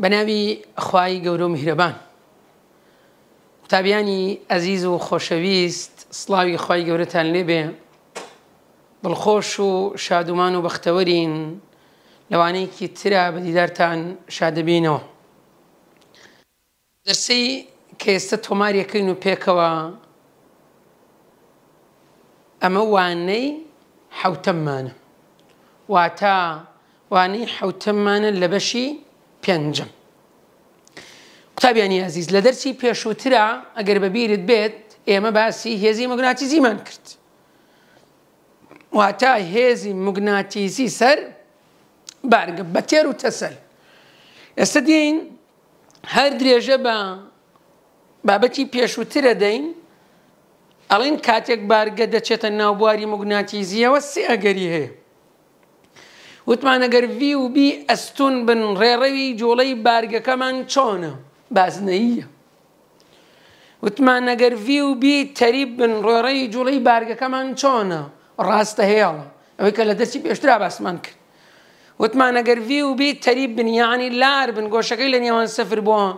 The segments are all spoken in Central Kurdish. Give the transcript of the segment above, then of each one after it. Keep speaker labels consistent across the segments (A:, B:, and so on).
A: بەناوی خوای گەورە و میهرەبان قوتابیانی ئەزیز و خۆشەویست سڵاوی خی گەورەتان لێبێ بڵخۆش و شادومان و بەختەوەرین لەوانەیەکی ترا بەدیدارتان شادەبینەوە دەرسی کە ئێستا تۆماریەکەین و پێکەوە ئەمە وانەی حوتەممانە واتە وانەی حوتەممانە لە بەشی پێنجم قوتابیانی عزیز لە دەرسی پێشووترا ئەگەر بەبیرت بێت ئێمە باسی هێزی مگناتیزیمان کرد واتە هێزی مگناتیزی سەر بارگە بە تێر و تەسەل ئێستا دین هەر درێژە بە بابەتی پێشووترە دەین ئەڵین کاتێک بارگە دەچێتە ناوبواری مگناتیزیەوە سێ ئەگەری هەیە وتمان ئەگەر وی و بی ئەستون بن ڕێڕەوی جۆڵەی بارگەکەمان چۆنە بازنەیە وتمان ئەگەر وی و بی تەریب بن ڕێڕەی جوڵەی بارگەکەمان چۆنە ڕاستە هەیەڵە ئەوەی کە لە دەستی پێشترا باسمان کرد وتمان ئەگەر وی و بی تەریب بنیانی لار بن گۆشەکەی لە نێوان سفر بووە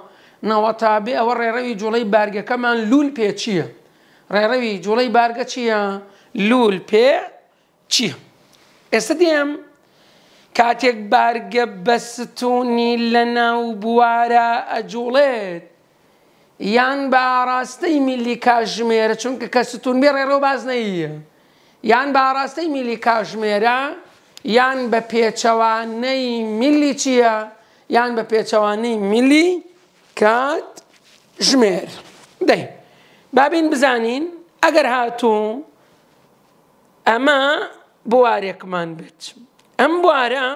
A: نەوەتابێ ئەوە ڕێڕەوی جوڵەی بارگەکەمان لول پێ چییە ڕێڕەوی جوڵەی بارگە چییە لول پێ چییە ئێستا دێم کاتێک بارگە بەستونی لە ناو بوارە ئەجوڵێت یان بە ئاراستەی میلی کاژمێرە چونکە کەستون بێ ڕێڕۆ باز نەیە یان بە ئاراستەی میلی کاژمێرە یان بە پێچەوانەی میلی چییە یان بە پێچەوانەی میلی کات ژمێر دەی بابین بزانین ئەگەر هاتوو ئەمە بوارێکمان بچم امبارا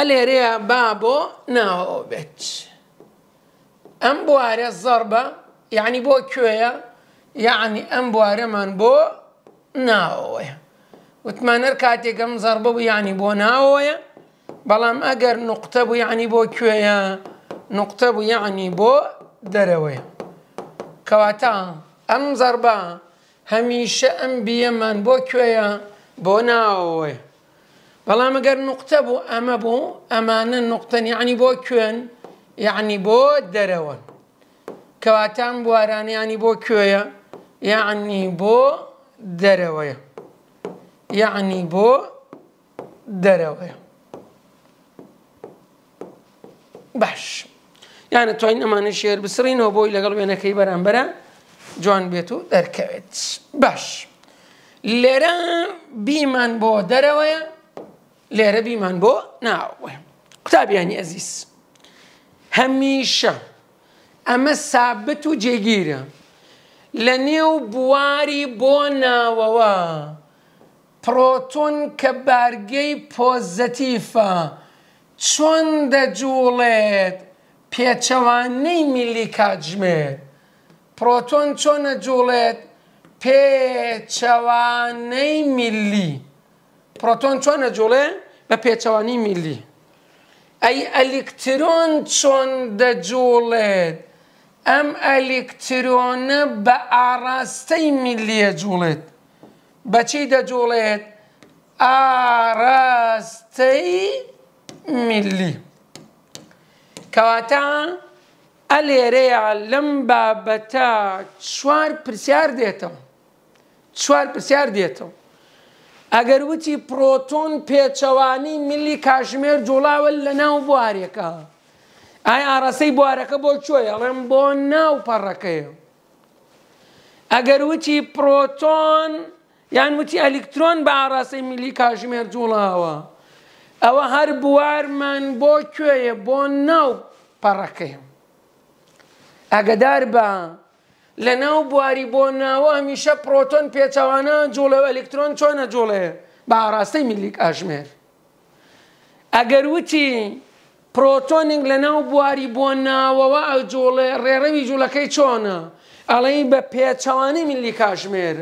A: الي ريا بابو بۆ امبارا الزربه يعني بو زەربە يعني امبارا من بو ئەم بوارەمان ركاتي كم زربه کاتێکم زەربە بوو یعنی بۆ ناوەیە، بەڵام بو نقطە بوو یعنی بۆ کوێیە نقطە بوو یعنی بۆ دەرەوەیە. کەواتە ئەم زەربە هەمیشە ئەم بۆ ناوەوەی بەڵام ئەگەر نقطە بوو ئەمە بوو ئەمانە نقطەن یعنی بۆ کوێن یعنی بۆ دەرەوە کەواتان بوارانیانی بۆ کوێیە یعنی بۆ دەرەوەیە یعنی بۆ دەرەوەیە باش یانە توین ئەمانە شێر بسرینەوە بۆی لەگەڵ وێنەکەی بەرامبەرە جوان بێت و دەرکەوێت باش. لێرە بیمان بۆ دەرەوەیە لێرە بیمان بۆ ناوە قوتابیانی ئەزیز هەمیشە ئەمە سابت و جێگیرە لە نێو بواری بۆ ناوەوە پرۆتۆن کە بارگەی پۆزەتیفە چۆن دەجوڵێت پێچەوانەی میلی کاتژمێر پرۆتۆن چۆنە جوڵێت پێچەوانەی میلی پرۆتۆن چۆنە جوڵێ بە پێچەوانی میلی ئەی ئەلیکترۆن چۆن دەجوڵێت ئەم ئەلیکترۆنە بە ئاراستەی میلیە جوڵێت بەچی دەجوڵێت ئاراستەی میلی کەواتە ئەلێرەیە لەم بابەتە چوار پرسیار دێتەوە چوار پرسیار دێتەوە ئەگەر وتی پرۆتۆن پێچەوانی میلی کاژمێر جوڵاوە لە ناو بوارێکە ئایا ئاراسەی بوارەکە بۆ چۆی ئەڵێم بۆ ناو پەڕەکەی ئەگەر وتی پرۆتۆن یان وتی ئەلکترۆن بە ئاراسەی میلی کاژمێر جوڵاوە ئەوە هەر بوارمان بۆ کوێیە بۆ ناو پەڕەکەی ئەگەدار بە لە ناو بواری بۆ ناوە هەمیشە پرۆتۆن پێچەوانە جوڵە و ئەلکترۆن چۆنە جوڵێ بە ئاراستەی میلیک ئاژمێر. ئەگەر وتی پرۆتۆننگ لە ناو بواری بۆ ناوەوە ئەو جوڵێ ڕێڕەوی جوولەکەی چۆنە ئەڵی بە پێچەوانی میلی کاژمێر.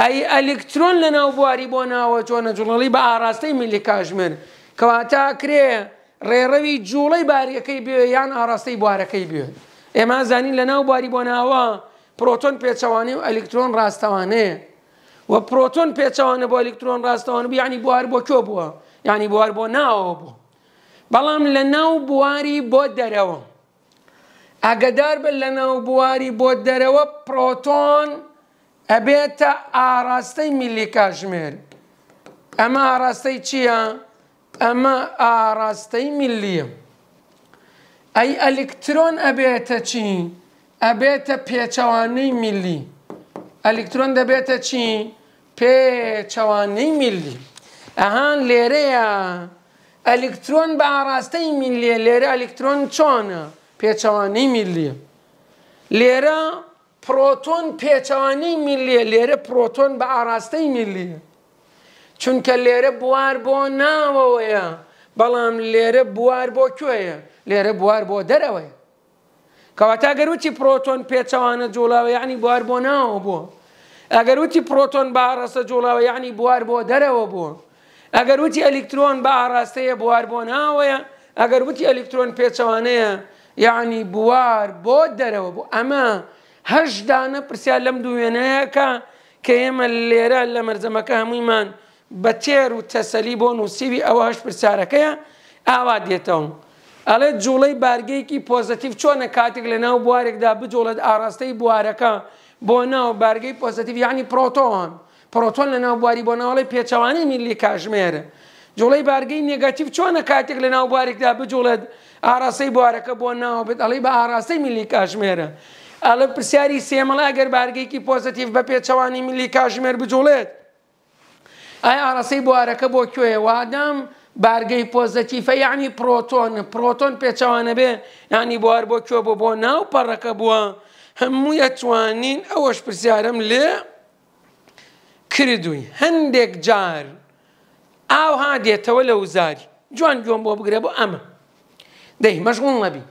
A: ئەی ئەلکترۆن لە ناو بواری بۆ ناوە چۆنە جوڵەڵی بە ئاراستەی میلی کاژمێر کەواتە کرێ ڕێڕەوی جوڵەی باریەکەی بێ یان ئاراستەی بوارەکەی بێت. ئێمە زانین لە ناو باری بۆ ناوە پرۆتۆن پێچەوانێ و ئەلکترۆن ڕاستەوانەیە و پرۆتۆن پێچەوانە بۆ ئەلکترۆن ڕاستەوان بی ینی بوار بۆ کۆ بووە ینی بوار بۆ ناوە بوو بەڵام لە ناو بواری بۆ دەرەوە ئەگەدار بن لە ناو بواری بۆ دەرەوە پرۆتۆن ئەبێتە ئاراستەی میلی کاژمێر ئەمە ئاراستەی چییە؟ ئەمە ئاراستەی میلیە. ئەی ئەلکترۆن ئەبێتە چی؟ ئەبێتە پێچەوانەی میلی. ئەلکترۆن دەبێتە چی؟ پێچەوانەی میلی. ئەهان لێرەیە ئەلکترۆن بە ئاراستەی میلیە لێرە ئەلکترۆن چۆنە پێچەوانەی میلیە. لێرە پرۆتۆن پێچەوانەی میلیە لێرە پرۆتۆن بە ئاراستەی میلیە. چونکە لێرە بوار بۆ ناوەوەیە. بەڵام لێرە بوار بۆ کوێیە لێرە بوار بۆ دەرەوەی کەواتا گەروتی پرۆتۆن پێچەوانە جوڵاوە یعنی بوار بۆ ناوە بووە ئەگەر وتی پرۆتۆن باڕاستە جوڵاوە یعنی بوار بۆ دەرەوە بووە ئەگەر وتی ئەلکترۆن بە ئاراستەیە بوار بۆ ناوەیە ئەگەر وتی ئەلکترۆن پێچەوانەیە یعنی بوار بۆ دەرەوە بوو ئەمە هەشدانە پرسیار لەم دوێنەیەکە کە ئێمە لێرە لە مەرزەمەکە هەموویمان بە تێر و تەسەلی بۆ نووسیوی ئەوەش پرسیارەکەیە ئاوا دێتەوە. ئەڵێ جوڵەی بارگەیەکی پۆزتیف چۆنە کاتێک لە ناو بوارێکدا بجۆڵێت ئاراستەی بوارەکە بۆ ناو بارگەی پۆزتیف یعنی پرۆتۆن پرۆتۆن لە ناوبواری بۆ ناوڵی پێچەوانی میلی کاژمێرە. جوڵی بارگەی نگاتیف چۆنە کاتێک لە ناو بارێکدا بجوڵێت ئاراستەی بوارەکە بۆ ناو بێت ئەڵی بە ئاراستەی میلی کاژمێرە. ئەڵە پرسیاری سێمەڵا گەر بارگێکی پۆزتیف بە پێچەوانی میلی کاژمێر بجوڵێت ئایا ئارەسەی بوارەکە بۆ کوێ وادام بارگەی پۆزەتیفە یعنی پرۆتۆن پرۆتۆن پێچوانە بێ ینی بوار بۆ کوێ بۆ بۆ ناو پەڕەکە بووە هەموویە توانین ئەوەش پرسیارم لێ کردووی هەندێک جار ئاو ها دێتەوە لە وزاری جوان گوۆم بۆ بگرێ بۆ ئەمە دەی مەشغول نەبی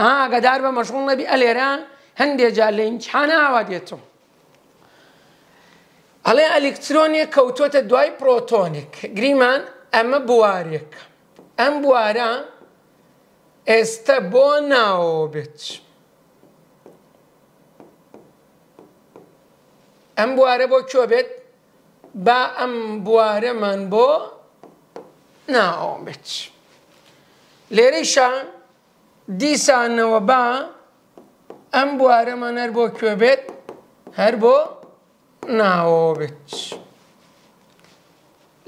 A: ئاگەدار بە مەشغول نەبی ئەلێران هەندێک جار لە ئیمتحانە ئاوا دێتەوە ئەڵێ ئەلکترۆنیە کەوتۆتە دوای پرۆتۆنیک گریمان ئەمە بوارێک ئەم بوارە ئێستا بۆ ناوە بێت. ئەم بوارە بۆ کۆ بێت با ئەم بوارەمان بۆ ناوە بێت. لێرەیشە دیسانەوە با ئەم بوارەمان هەر بۆ کوێ بێت هەر بۆ ناوە بێت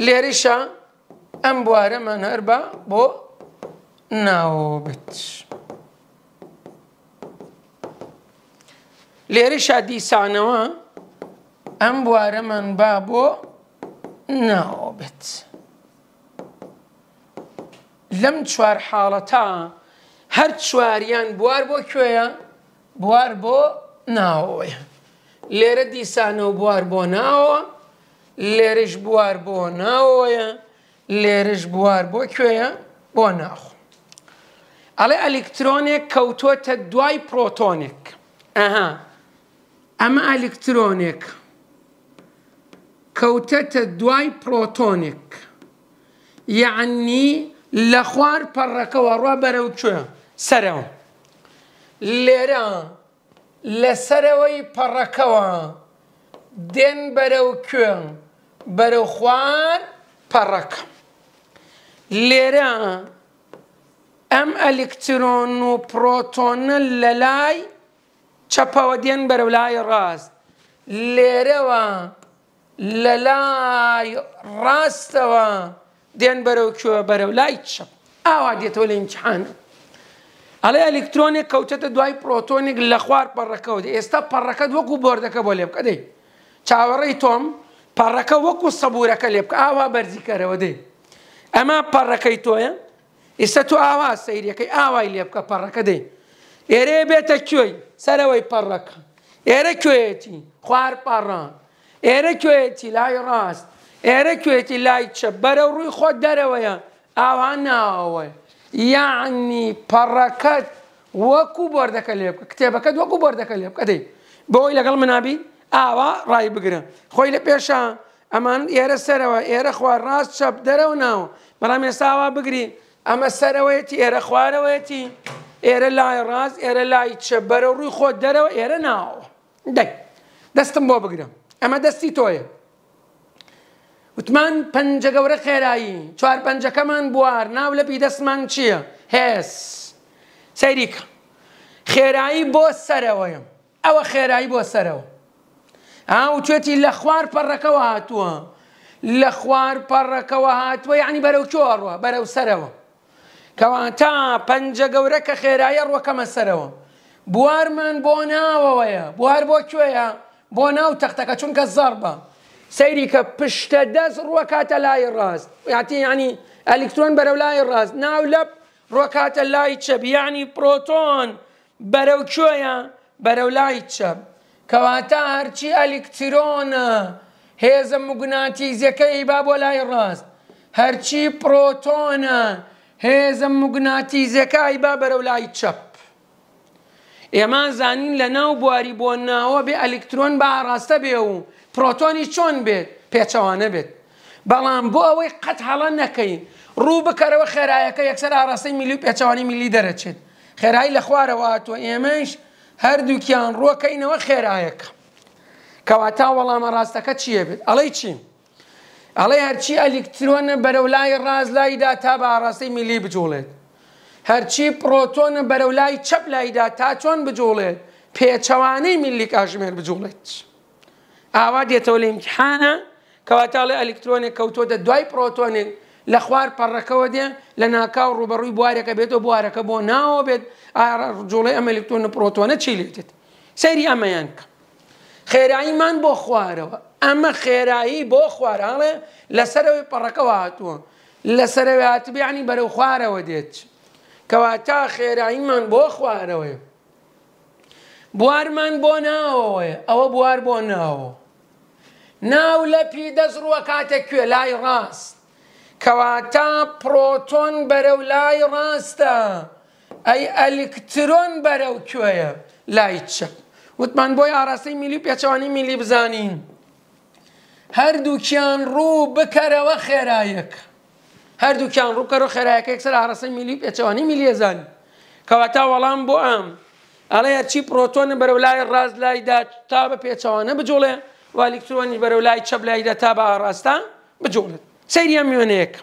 A: لێریشە ئەم بوارەمان هەر بە بۆ ناوە بێت لێریشە دیسانەوە ئەم بوارەمان با بۆ ناوە بێت لەم چوار حاڵەتە هەر چواریان بوار بۆ کوێیە بوار بۆ ناوەیە لێرە دیسانە و بوار بۆ ناوە لێرش بوار بۆ ناوەیە لێرش بوار بۆ کوێیە بۆ ناخۆ ئەڵێ ئەلکترۆنێک کەوتۆتە دوای پرۆتۆنێک ئەها ئەمە ئەلکترۆنێک کەوتەتە دوای پرۆتۆنێک یعنی لە خوار پەڕەکەەوە ڕوا بەرە و کوێ سەرەوە لێرە لەسەرەوەی پەڕەکەەوە دێن بەرەو کوێن بەرەو خوار پەڕەکە لێرە ئەم ئەلکترۆن و پرۆتۆنە لە لای چەپەوە دێن بەرەو لای ڕاست لێرەوە لە لای ڕاستەوە دێن بەرەو کوێ بەرەو لای چەپ ئاوا دێتەوە لە ئینچحانە ئەڵێ ئەلکترۆنێک کەوتەتە دوای پرۆتۆنێک لە خوار پەڕەکەوت ئێستا پەڕەکەت وەکو بردەکە بۆ لێ بکە دەی چاوەڕێی تۆم پەڕەکە وەکو سەبورەکە لێ بکە ئاوا بەرزیکەرەوە دێ ئەمە پەڕەکەی تۆیە ئێستا تو ئاوا سەیرەکەی ئاوای لێ بکە پەڕەکە دەی ئێرێ بێتە کوێی سەرەوەی پەڕەکە ئێرە کوێتی خوار پەڕە ئێرە کوێتی لای ڕاست ئێرە کوێتی لای چە بەرە ڕووی خۆت دەرەوەیە ئاوان ناوەیە یعنی پەڕەکەت وەکو بەردەکە لێ بکە کتێبەکەت وەکو بەردەکە لێ بکە دەی بۆی لەگەڵ منابی ئاوا ڕای بگرن خۆی لە پێشە ئەمان ئێرە سەرەوە ئێرە خوار ڕاست چەپ دەرەو ناوە بەڵام ێساوا بگری ئەمە سەرەوەیەتی ئێرە خوارەوەیەتی ئێرە لای ڕاست ئێرە لای چە بەرە ڕووی خۆت دەرەوە ئێرە ناوە دەی دەستم بۆ بگرم ئەمە دەستی تۆیە وتمان پەنجە گەورە خێرایی چوار پەنجەکەمان بوار ناو لەپی دەستمان چییە؟ هێس سەیریکە خێرایی بۆ سەرەوەیم ئەوە خێرایی بۆ سەرەوە ئاوچێتی لە خوار پەڕەکەەوە هاتووە لە خوار پەڕەکەەوە هاتووە یعنی بەرەو چۆڕوە بەرەو سەرەوە کەوان تا پەنجە گەورە کە خێرایە ڕوەکەمە سەرەوە بوارمان بۆ ناوەوەیە بوار بۆ کوێیە بۆ ناو تەختەکە چونکە زەر بە سەیری کە پشتە دەست ڕووەکاتە لای ڕاست یاتی ینی ئەلکترۆن بەرەو لای ڕاست ناو لەپ ڕۆکاتە لای چەبیانی پرۆتۆن بەرەو کوێیە بەرەو لای چەب کەواتە هەرچی ئەلکترۆنە هێزە مگوناتیزەکەی با بۆ لای ڕاست هەرچی پرۆتۆنە هێزە مگوناتیزەکەی با بەرەو لای چەپ ئێمان زانین لە ناو بواری بۆ ناوە بێ ئەلکترۆن بە ئاراستە بێ و پرۆتۆنی چۆن بێت پێچەوانە بێت بەڵام بۆ ئەوەی قەت هەڵە نەکەین ڕوو بکەرەوە خێرایەکە یەکسەر ئاراستەی میلی و پێچوانی میلی دەرەچێت خێرایی لە خوارەوەهاتوە ئێمەش هەردووکیان ڕۆکەینەوە خێرایەکە کەواتە وەڵامە ڕاستەکە چیە بێت ئەڵی چیم ئەڵێ هەرچی ئەلکترۆنە بەرەو لای ڕاز لایدا تا بە ئاراستەی میلی بجوڵێت هەرچی پرۆتۆنە بەرەولای چەپ لایدا تا چۆن بجوڵێت پێچەوانەی میلی کاژمێر بجوڵێت. ئاوا دێتەوە لە ئیمتحانە کەواتاڵی ئەلکترۆنێک کەوتۆدە دوای پرۆتۆنێک لە خوار پەڕەکەەوە دێ لە ناکاو ڕوبەڕووی بوارەکە بێتەوە بوارەکە بۆ ناوە بێت جوڵی ئەمە ئەلکترۆنە پرۆتۆنە چی لێتێت. سەیری ئەمەیان بکە. خێراییمان بۆ خوارەوە ئەمە خێرایی بۆ خوارانڵێ لەسەرەوەی پەڕەکە هاتووە لەسەرەوەی هاتبیعنی بەرەو خوارەوە دێت. کەواتا خێراییمان بۆ خوارەوەی بوارمان بۆ ناوەوەی ئەوە بوار بۆ ناوە ناو لە پی دەست ڕوە کاتێک کوێ لای ڕاست کەواتا پرۆتۆن بەرەو لای ڕاستە ئەی ئەلکترۆن بەرەو کوێیە لای چپ وتمان بۆی ئاراستەی میلی پێچوانی میلی بزانین هەردووکیان ڕوو بکەرەوە خێرایەکە هەردووکیان ڕووکەر و خێراەکە یەکسەر ئارەسە میلی پێچوانی میلیێزان کەواتا وەڵام بۆ ئام ئەڵێ هەرچی پرۆتۆنە بەرەو لای ڕاز لایدا تا بە پێچوانە بجوڵێ و ئەلیکترۆنی بەرەو لای چەپ لایدا تا بە ئاڕاستا بجوڵێت سەیریە میێنەیەک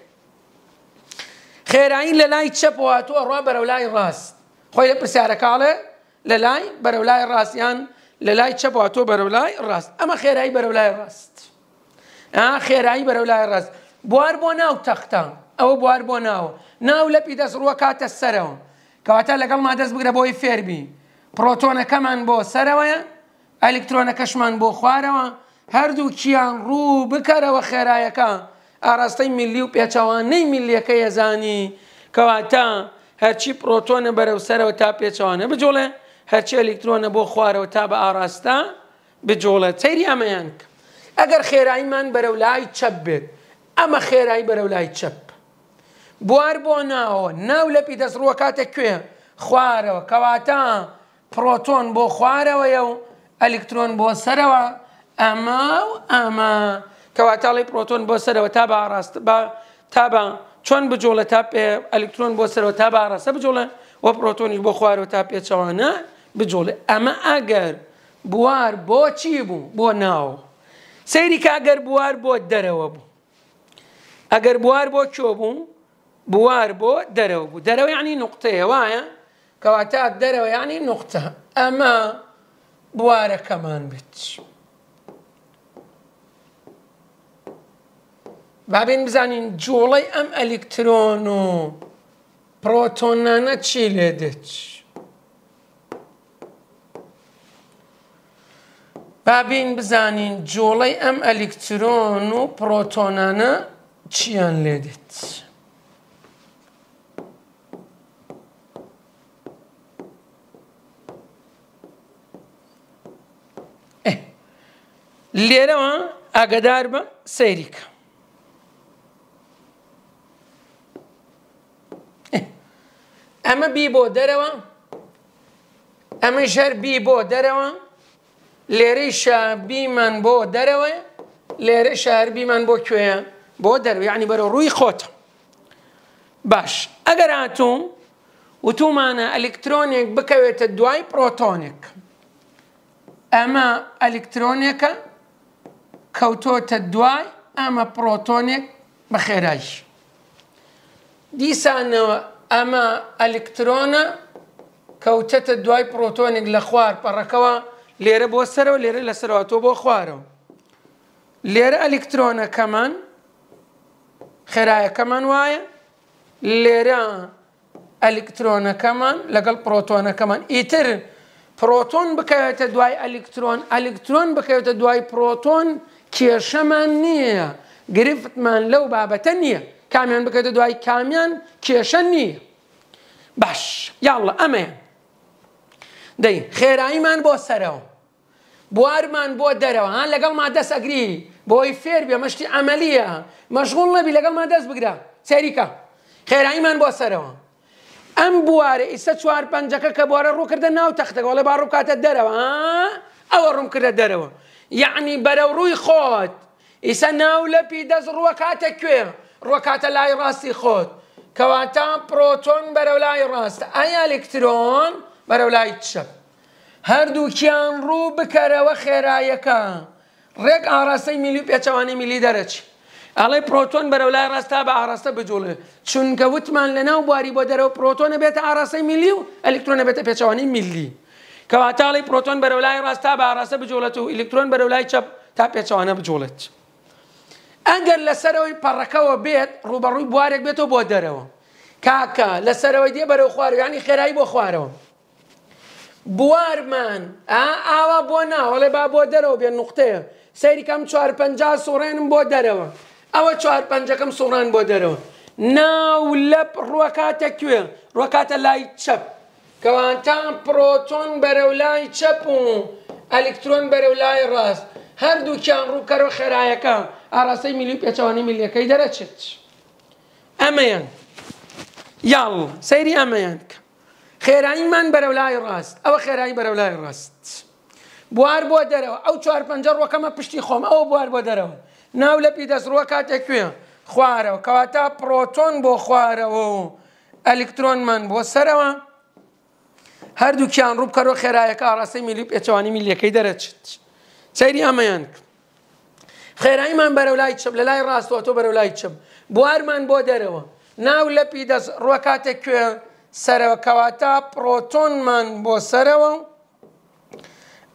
A: خێرایی لە لای چەپ وهاتووە ڕوا بەرەو لای ڕاست خۆی لە پرسیارەکاڵێ لە لای بەرەو لای ڕاستیان لە لای چەپ وهاتۆ بەرەو لای ڕاست ئەمە خێرایی بەرەو لای ڕاست خێرایی بەرەو لای ڕاست بوار بۆ ناو تەختان ئەوە بوار بۆ ناوە ناو لەپی دەستڕوە کاتە سەرەوە کەواتە لەگەڵ ما دەست بگرە بۆی فێربی پرۆتۆنەکەمان بۆ سەرەوەە ئەلکترۆنەکەشمان بۆ خوارەوە هەردوو کیان ڕوو بکەرەوە خێرایەکە ئاراستەی میلی و پێچەوانەی میلیەکە یەزانی کەواتە هەرچی پرۆتۆنە بەرەو سەرەوە تا پێچەوانە بجۆڵێ هەرچی ئەلکترۆنە بۆ خوارەوە تا بە ئاراستە بجۆڵە تەیری ئەمەیان ئەگەر خێراییمان بەرەو لای چەپ بێت ئەمە خێرایی بەرەو لای چەپ بوار بۆ ناوە ناو لەپی دەستڕوە کاتە کوێ خوارەوە کەواتە پرۆتۆن بۆ خوارەوەیە و ئەلکترۆن بۆ سەرەوە ئەمە و ئەمە کەواتاڵی پرۆتۆن بۆ سەرەوە تا باڕاست تا بە چۆن بجۆڵە تا پێ ئەلکترۆن بۆ سەرەوە تا باڕاستە بجۆڵە وە پرۆتۆنیش بۆ خوارەوە تا پێچەوانە بجۆڵێ ئەمە ئەگەر بوار بۆ چی بوو بۆ ناوە سەیری کاگەر بوار بۆ دەرەوە بوو ئەگەر بوار بۆ کۆ بوو بوار بۆ دەرەوە بوو دەرەوە ینی نقطەیە وایە کەواتە دەرەوە ینی نقطە ئەمە بوارەکەمان بێت. بابین بزانین جوڵی ئەم ئەلکترۆن و پرۆتۆنانە چی لێ دێت. بابین بزانین جوڵی ئەم ئەلکترۆن و پرۆتۆنانە چیان لێ دێت. لێرەوە ئاگدار بە سەیریکە ئەمە بی بۆ دەرەوە ئەمە ژەر بی بۆ دەرەوە لێرەی شابیمان بۆ دەرەوە لێرە شاربیمان بۆ کوێە بۆ دەروی عنی بەرە ڕووی خۆتە باش ئەگەر هاتووم وتومانە ئەلکترۆنێک بکەوێتە دوای پرۆتۆنێک ئەمە ئەلکترۆنێکە کەوتۆتە دوای ئەمە پرۆتۆنێک بە خێرایش. دیسانەوە ئەمە ئەلکترۆنە کەوتەتە دوای پرۆتۆنێک لە خوار پەڕەکەەوە لێرە بۆ سەرەوە لێرە لەسەرەوە تۆ بۆ خوارەوە. لێرە ئەلکترۆنەکەمان خێرایەکەمان وایە لێرە ئەلکترۆنەکەمان لەگەڵ پرۆتۆنەکەمان ئیتر پرۆتۆن بکەوێتە دوای ئەلکترۆن ئەلکترۆن بکەوێتە دوای پرۆتۆن کێشەمان نییە گرفتمان لەو بابەتە نییە کامیان بکەێتە دوای کامیان کێشە نییە باش یاڵە ئەمەیە دەی خێراییمان بۆ سەرەوە بوارمان بۆ دەرەوە هاان لەگەڵ ما دەست ئەگری بۆی فێر بێ مەشتی ئەمەلیە مەشغول نەبی لەگەڵ ما دەست بگرا سەریکە خێراییمان بۆ سەرەوە ئەم بوارە ئیسە چوار پەنجەکە کە بۆرە ڕوو کردە ناو تەختەکەەوە لە با ڕووکاتە دەرەوە ئەوە ڕووم کردە دەرەوە یعنی بەرە ڕووی خۆت ئیسە ناو لەپی دەست ڕووە کاتە کوێ ڕۆکاتە لای ڕاستی خۆت کەواتە پرۆتۆن بەرەو لای ڕاستە ئایا ئەلکترۆن بەرەو لای چەپ هەردووکیان ڕوو بکەرەوە خێرایەکە ڕێک ئاراستەی میلی پێچەوانی میلی دەرەچی ئەڵێ پرۆتۆن بەرەو لای ڕاستا بە ئاراستە بجوڵێ چونکە وتمان لە ناو بواری بۆ دەرەوە پرۆتۆنە بێتە ئاراستەی میلی و ئەلکترۆنە بێتە پێچەوانی میلی کەواتاڵی پرۆتۆن بەرەولای ڕاستا باڕاستە بجۆڵێت و ئیلکترۆن بەرەولای چەپ تا پێچوانە بجۆڵێت. ئەگەر لەسەرەوەی پەڕەکەەوە بێت ڕوبەڕووی بوارێک بێتەوە بۆ دەرەوە. کاکە لەسەرەوەی دێ بەرەو خوارویانی خێرایی بۆ خوارەوە. بوارمان ئاوا بۆ ناوەڵێ با بۆ دەرەوە بێن نقطەیە سەیری کەم 450 سوڕێنم بۆ دەرەوە. ئەوە 450ەکەم سوڕان بۆ دەرەوە. ناو لەپ ڕوەکاتە کوێ ڕوەکاتە لای چەپ. کەوانتان پرۆتۆن بەرەولای چەپ و ئەلکترۆن بەرەولای ڕاست هەردووکیان ڕووکەەوە خێرایەکە ئاراستەی میلی پێچوانی میلیەکەی دەرەچێت ئەمەیان یاڵ سەیری ئەمەیان بکە خێرانیمان بەرەولای ڕاست ئەوە خێرایی بەرەولای ڕاست بوار بۆ دەرەوە ئەو چوار پنج ڕۆکەمە پشتی خۆم ئەو بوار بۆ دەرەوە ناو لەپی دەستڕوە کاتێکوێ خوارەوە کەواتە پرۆتۆن بۆ خوارەوە و ئەلکترۆنمان بۆ سەرەوە هەردووکیان ڕوو بکەەوە خێرایەکە ئاراسی میلی پێچوانی میلیەکەی دەرەچێت سەیری ئەمەیان کرد خێراییمان بەرەو لای چم لە لای ڕاستەوە تۆ بەرەو لای چم بوارمان بۆ دەرەوە ناو لەپی دەست ڕوە کاتێک کوێ سەرەوەکەواتە پرۆتۆنمان بۆ سەرەوە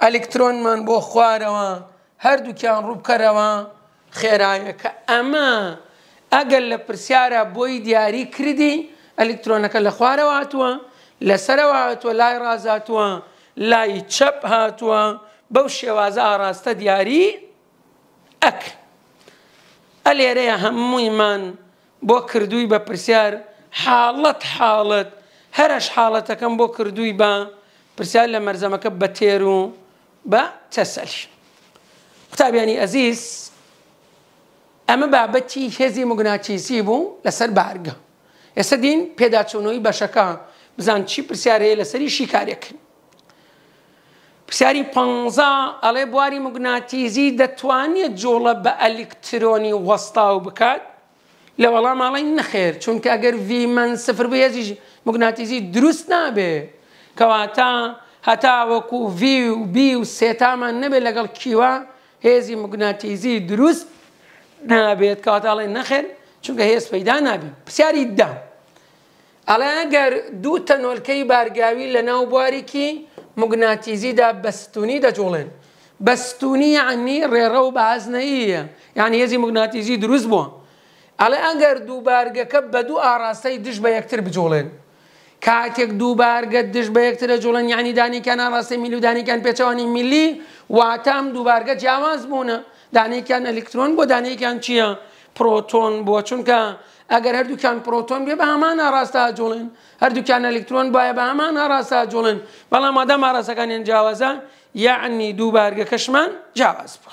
A: ئەلکترۆنمان بۆ خوارەوە هەردووکیان ڕووبکەرەوە خێرایەکە ئەمە ئەگەر لە پرسیارە بۆی دیاری کردی ئەلکترۆنەکە لە خوارەوە هاتووە لەسەرەوە هاتووە لای ڕازاتوە لای چەپ هاتووە بەو شێوازە ئاراستە دیاری ئەک ئە لێرەیە هەموویمان بۆ کردووی بە پرسیار حاڵەت حاڵەت هەرش حاڵەتەکەم بۆ کردووی بە پرسیار لە مەرزەمەکە بە تێر و بە تەسەلی قوتابیانی ئەزیز ئەمە بابەتی هێزی مگناچیسی بوو لەسەر بارگە ئێستا دین پێداچوونەوەی بەشەکە بزان چی پرسیار هەیە لەسەری شیکارێکن پرسیاری پ ئەڵێ بواری مگناتیزی دەتوانێت جۆڵە بە ئەلکترۆنی وەستاو بکات لە وەڵام ماڵی نەخێر چونکە ئەگەر ڤیمەن سفر بێزیش مگناتیزی دروست نابێ کەواتە هەتا وەکو ڤی و بی و سێتامان نەبێ لەگەڵ کیوە هێزی مگناتیزی دروست نابێت کاتاڵی نەخێر چونکە هێز پەیدا نابێت پرسیاری دام ئەڵێ ئەگەر دوو تەنۆلکەی بارگاوی لە ناو بوارێکی مگناتیزیدا بەستونی دەجوڵێن بەستونی عنی ڕێڕە و بازنەیە یعنی هێزی مگناتیزی دروست بووە ئەڵێ ئەگەر دوو بارگەکە بە دوو ئاراستەی دش بە یەکتر بجوڵێن کاتێک دوو بارگەت دش بە یەکترە جوڵن یعنی دانیکان ئاڕاستی میلودانیکان پێچوانی میلی واتام دوو بارگە جیاواز بوونە دانیکان ئەلکترۆن بۆ دانیکان چییە؟ پرۆتۆن بۆ چونکە ئەگەر هەردووکان پرۆتۆن بێ بە هەمان ئاراستا جوڵێن هەردووکان ئەلکترۆن باە بە هەمان ئاراستا جوڵێن بەڵام ئادەم ئاراسەکانیان جیاوازە یعنی دووبارگە کەشمان جیاواز بخ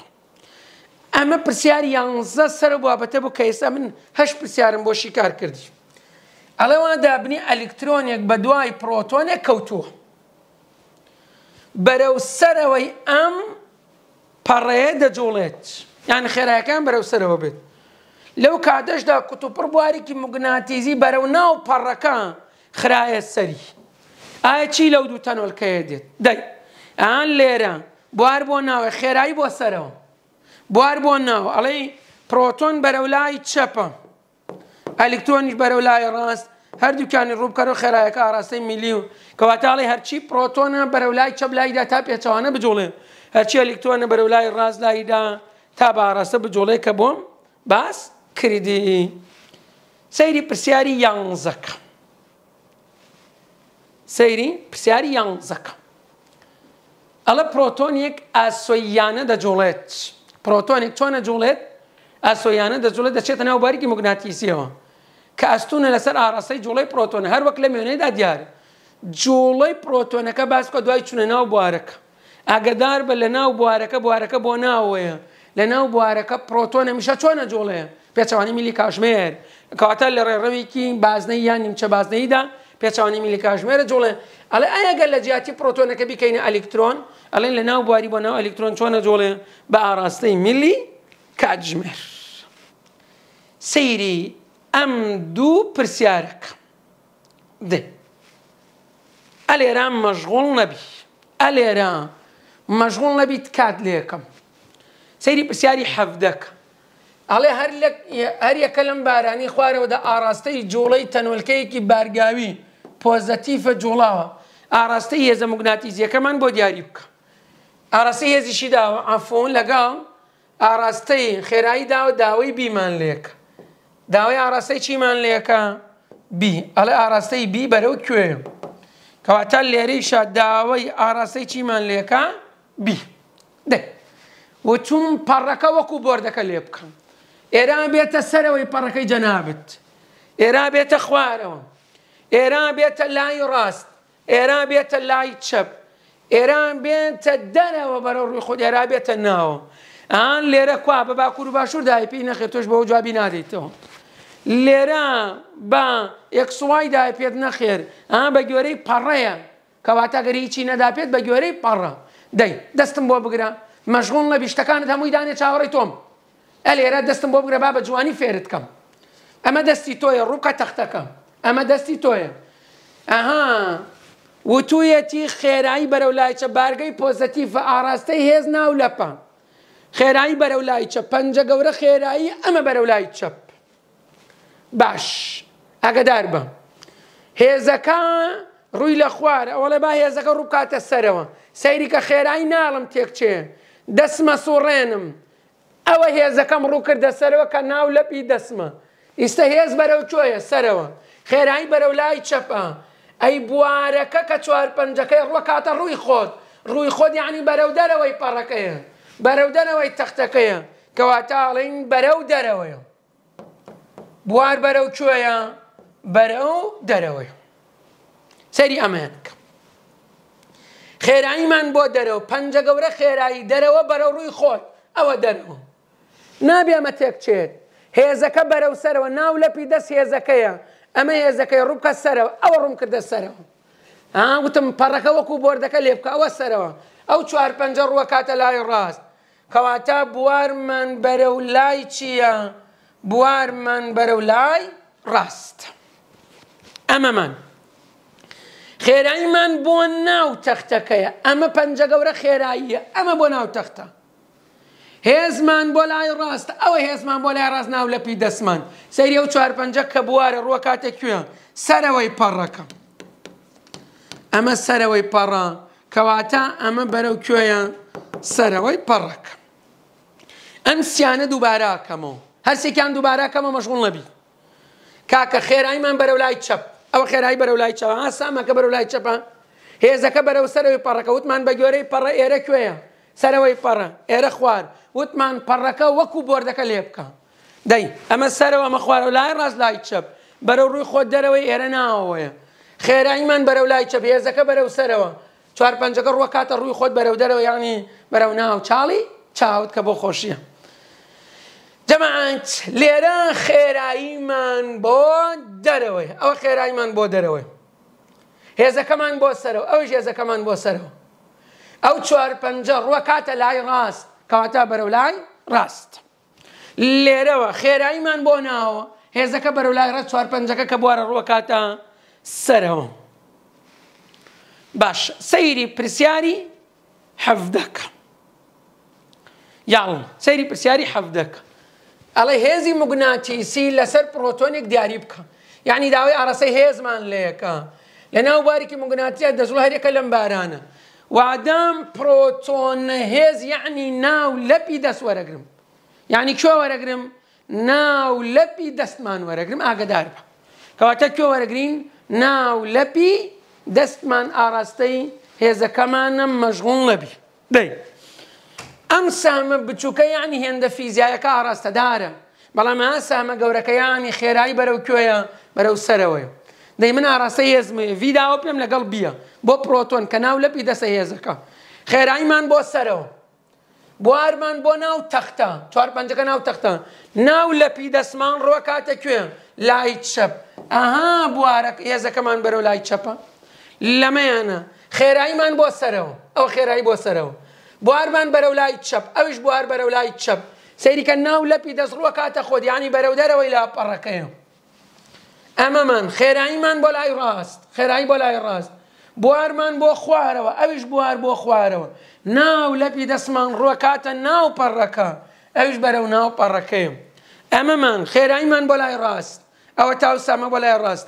A: ئەمە پرسیاری یانزە سەر بووە بەتە بوو کە ئێستا من هەش پرسیارم بۆ شیکار کردی ئەڵەوە دابنی ئەلکترۆنێک بە دوای پرۆتۆنێک کەوتووە بەرەو سەرەوەی ئەم پەڕەیە دەجوڵێت یان خێرایەکان بەرەو سەرەوە بێت لەو کاتەشدا کوتوپڕ بوارێکی مگناتیزی بەرەو ناو پەڕەکان خراە سەری ئایا چی لەو دوو تەنۆلکەیە دێت دەی ئەان لێرە بوار بۆ ناوە خێرایی بۆ سەرەوە بوار بۆ ناو ئەڵێ پرۆتۆن بەرەولای چەپە ئەلکتۆنیش بەرەولای ڕاست هەردووکانی ڕووبکەەوە خێرایەکە ئاراستەی میلی و کەواتاڵی هەرچی پرۆتۆنە بەرەولای چەبلایدا تا پێچوانە بجوڵێ هەرچی ئەلکتۆنە بەرەولای ڕاست لایدا تا بە ئاراستە بجوڵێ کە بۆم باس کردی سەیری پرسیاری یانزەکە سەیری پرسیاری یانزەکە ئەلە پرۆتۆنیەک ئاسۆیانە دەجوڵێت پرۆتۆنێک چۆنە جوڵێت ئاسۆیانە دەجوڵێت دەچێتە ناو باریکی مگناتیسیەوە کە ئەستونە لەسەر ئاراستەی جوڵی پرۆتۆن هەر وەک لە مێنێدا دیارە جوڵی پرۆتۆنەکە باسکە دوای چونە ناو بوارەکە ئاگدار بە لە ناو بوارەکە بوارەکە بۆ ناوەیە لە ناو بوارەکە پرۆتۆنە میشە چۆنە جوڵەیە پێچوانی میلی کاژمێر کاتە لە ڕێڕەویکی بازنەی یان نیمچە بازنەیدا پێچوانی میلی کاژمێرە جوڵێ ئەلێ ئەگەر لە جیاتی پرۆتۆنەکە بکەینە ئەلکترۆن ئەلێن لە ناو بواری بۆ ناو ئەلکترۆن چۆنە جوڵێ بە ئاراستەی میلی کاتژمێر سەیری ئەم دوو پرسیارەکە دێ ئەلێرا مەژغۆڵ نەبی ئەلێرا مەژغۆڵ نەبیت کات لێکم سەیری پرسیاری حەفدەکە ئەڵێ هەر هەر یەکە لەم بارانی خوارەوەدا ئاراستەی جوڵەی تەنۆلکەیەکی بارگاوی پۆزەتیفە جوڵاوە ئاراستەی هێزە مگناتیزیەکەمان بۆ دیاری بکە ئاراستی هێزیشی داوە ئەفۆن لەگەڵ ئاراستەی خێرایی داوە داوای بیمان لێک داوای ئاراستەی چیمان لێەکە بی ئەڵێ ئاراستەی بی بەرەو کوێ کەواتە لێرەیشە داوای ئاراستەی چیمان لێەکە بی دێ و چون پەڕەکە وەکو بردەکە لێ بکەم ئێران بێتە سەرەوەی پەڕەکەی جەنابێت ئێران بێتە خوارەوە ئێران بێتە لای ڕاست ئێران بێتە لای چەپ ئێران بێتە دەرەوە بەرە ڕووی خۆ ئێرا بێتە ناوە ئەان لێرە کوا بە باکوور و باشوور دایپی نەخێت تۆش بەەوە جوابی نادەیتەوە لێرە بە یەکسوای دای پێت نەخێر ئەان بە گوێرەی پەڕەیە کەواتە گەری چی نەدا پێت بە گوێرەی پەڕە دەی دەستم بۆ بگرە مەشغون لە بیشتەکانت هەمووی دانێ چاوەڕی تۆم ئەل ئێرە دەستم بۆ بگرە با بە جوانی فێرت کەم ئەمە دەستی تۆیە ڕووکە تەختەکەم ئەمە دەستی تۆیە ئەها وتوویەتی خێرایی بەرەو لایچە بارگەی پۆزەتیف ئاراستەی هێز ناو لەپە خێرایی بەرەو لایچە پەنجە گەورە خێرایی ئەمە بەرەو لای چەپ باش ئەگەدار بە هێزەکە ڕووی لە خوار ئەوڵە با هێزەکە ڕووکاتە سەرەوە سەیریکە خێرایی ناڵم تێکچێ دەسمە سوڕێنم ئەوە هێزەکەم ڕوو کردە سەرەوە کە ناو لەپی دەسمە ئیستا هێز بەرەو چۆیە سەرەوە خێرایی بەرەو لای چەپە ئەی بوارەکە کە چوار پەنجەکەی ڕوە کاتە ڕووی خۆت ڕووی خۆت یعنی بەرەو دەرەوەی پەڕەکەیە بەرەو دەرەوەی تەختەکەیە کەواتاڵین بەرەو دەرەوەیە بوار بەرەو کوێیە بەرەو دەرەوەی سەری ئەمەیانکە خێراییمان بۆ دەرەوە پەنجە گەورە خێرایی دەرەوە بەرەو ڕووی خۆت ئەوە دەرەوە نابێمە تێک چێت هێزەکە بەرەو سەرەوە ناو لەپی دەست هێزەکەیە ئەمە هێزەکەی ڕووکە سەرەوە ئەوە ڕوم کردە سەرەوە وتم پەڕەکە وەکو بردەکە لێ بکە ئەوە سەرەوە ئەو چوار پەنجە ڕووە کاتە لای ڕاست کەواتە بوارمان بەرەو لای چییە بوارمان بەرەو لای ڕاست ئەمەمان خێراییمان بۆ ناو تەختەکەیە ئەمە پەنجە گەورە خێراییە ئەمە بۆ ناو تەختە هێزمان بۆ لای ڕاست ئەوە هێزمان بۆ لای ڕاست ناو لەپی دەسمان سەیری ئەو چوار پەنجە کە بوارە ڕوە کاتێک کوێ سەرەوەی پەڕەکە ئەمە سەرەوەی پەڕە کەواتە ئەمە بەرەو کوێیە سەرەوەی پەڕەکە ئەم سیانە دووباراکەمەوە هەرسێکیان دووباراکەمە مەشغول نەبی کاکە خێرایمان بەرەو لای چەپ ئەو خێرای بەرەو لای چەوە ئاسامەکە بەرەو لای چەپە هێزەکە بەرەو سەرەوەی پەڕەکە وتمان بە گوێرەی پەڕە ئێرە کوێیە سەرەوەی پەڕە ئێرە خوار وتمان پەڕەکە وەکو بردەکە لێ بکە دەی ئەمە سەرەوە مە خوارە و لای ڕاست لای چەپ بەرەو ڕووی خۆ دەرەوەی ئێرە ناوەیە خێرایمان بەرەو لای چەپ هێزەکە بەرەو سەرەوە چوار پەنجەکە ڕوە کاتە ڕووی خۆت بەرەو دەرەوە یانی بەرەو ناو چاڵی چاوت کە بۆ خۆشیە جەماعات لێرە خێراییمان بۆ دەرەوەی ئەوە خێراییمان بۆ دەرەوەی هێزەکەمان بۆ سەرەوە ئەوش هێزەکەمان بۆ سەرەوە ئەو چوار پەنجە ڕوە کاتە لای ڕاست کەواتە بەرەو لای ڕاست. لێرەوە خێراییمان بۆ ناوە هێزەکە بەرەو لای ڕە چوار پەنجەکە کە بوارە ڕوە کاتە سەرەوە. باش سەیری پرسیاری حەفدەکە. یاڵ سەیری پرسیاری حەفدەکە. ئەڵێ هێزی مگوناتیسی لەسەر پرۆتۆنێک دیاری بکە. یعنی داوای ئاراسەی هێزمان لەیەکە. لەناو بارێکی مگوناتیە دەزڵ هەرێکە لەم بارانە. وادام پرۆتۆنە هێز یعنی ناو لەپی دەست وەرەگرم یعنی کۆ وەرەگرم ناو لەپی دەستمان وەرەگرم ئاگدار بە کەواتە کۆ وەرەگرین ناو لەپی دەستمان ئاراستەی هێزەکەمانە مەژغون لەبی دەی ئەم سامە بچووکە یعنی هێندە فیزیایەکە ئاراستەدارە بەڵام ئاسامە گەورەکەیانی خێرایی بەرەو کوێیە بەرەو سەرەوەی دەی من ئاراستە هێزمە ڤیداوە پێم لەگەڵ بیە بۆ پرۆتۆن کە ناو لەپی دەسە هێزەکە خێراییمان بۆ سەرەوە بوارمان بۆ ناو تەختە چوار پنجەکە ناو تەختە ناو لەپی دەسمان ڕۆ کاتە کوێ لای چەپ ئەها بوارە هێزەکەمان بەرەو لای چەپە لەمەیانە خێراییمان بۆ سەرەوە ئەو خێرایی بۆ سەرەوە بوارمان بەرەو لای چەپ ئەوش بوار بەرەو لای چەپ سەیریکە ناو لەپی دەست ڕوە کاتە خۆدیانی بەرەو دەرەوەی لاپەڕەکەیە ئەمەمان خێراییمان بۆ لای ڕاست خێرایی بۆ لای ڕاست بوارمان بۆ خوارەوە ئەوش بوار بۆ خوارەوە ناو لەپی دەسمان ڕۆکاتە ناو پەڕەکە ئەوش بەرەو ناو پەڕەکەیم ئەمەمان خێراییمان بۆ لای ڕاست ئەوە تاوسامە بۆ لای ڕاست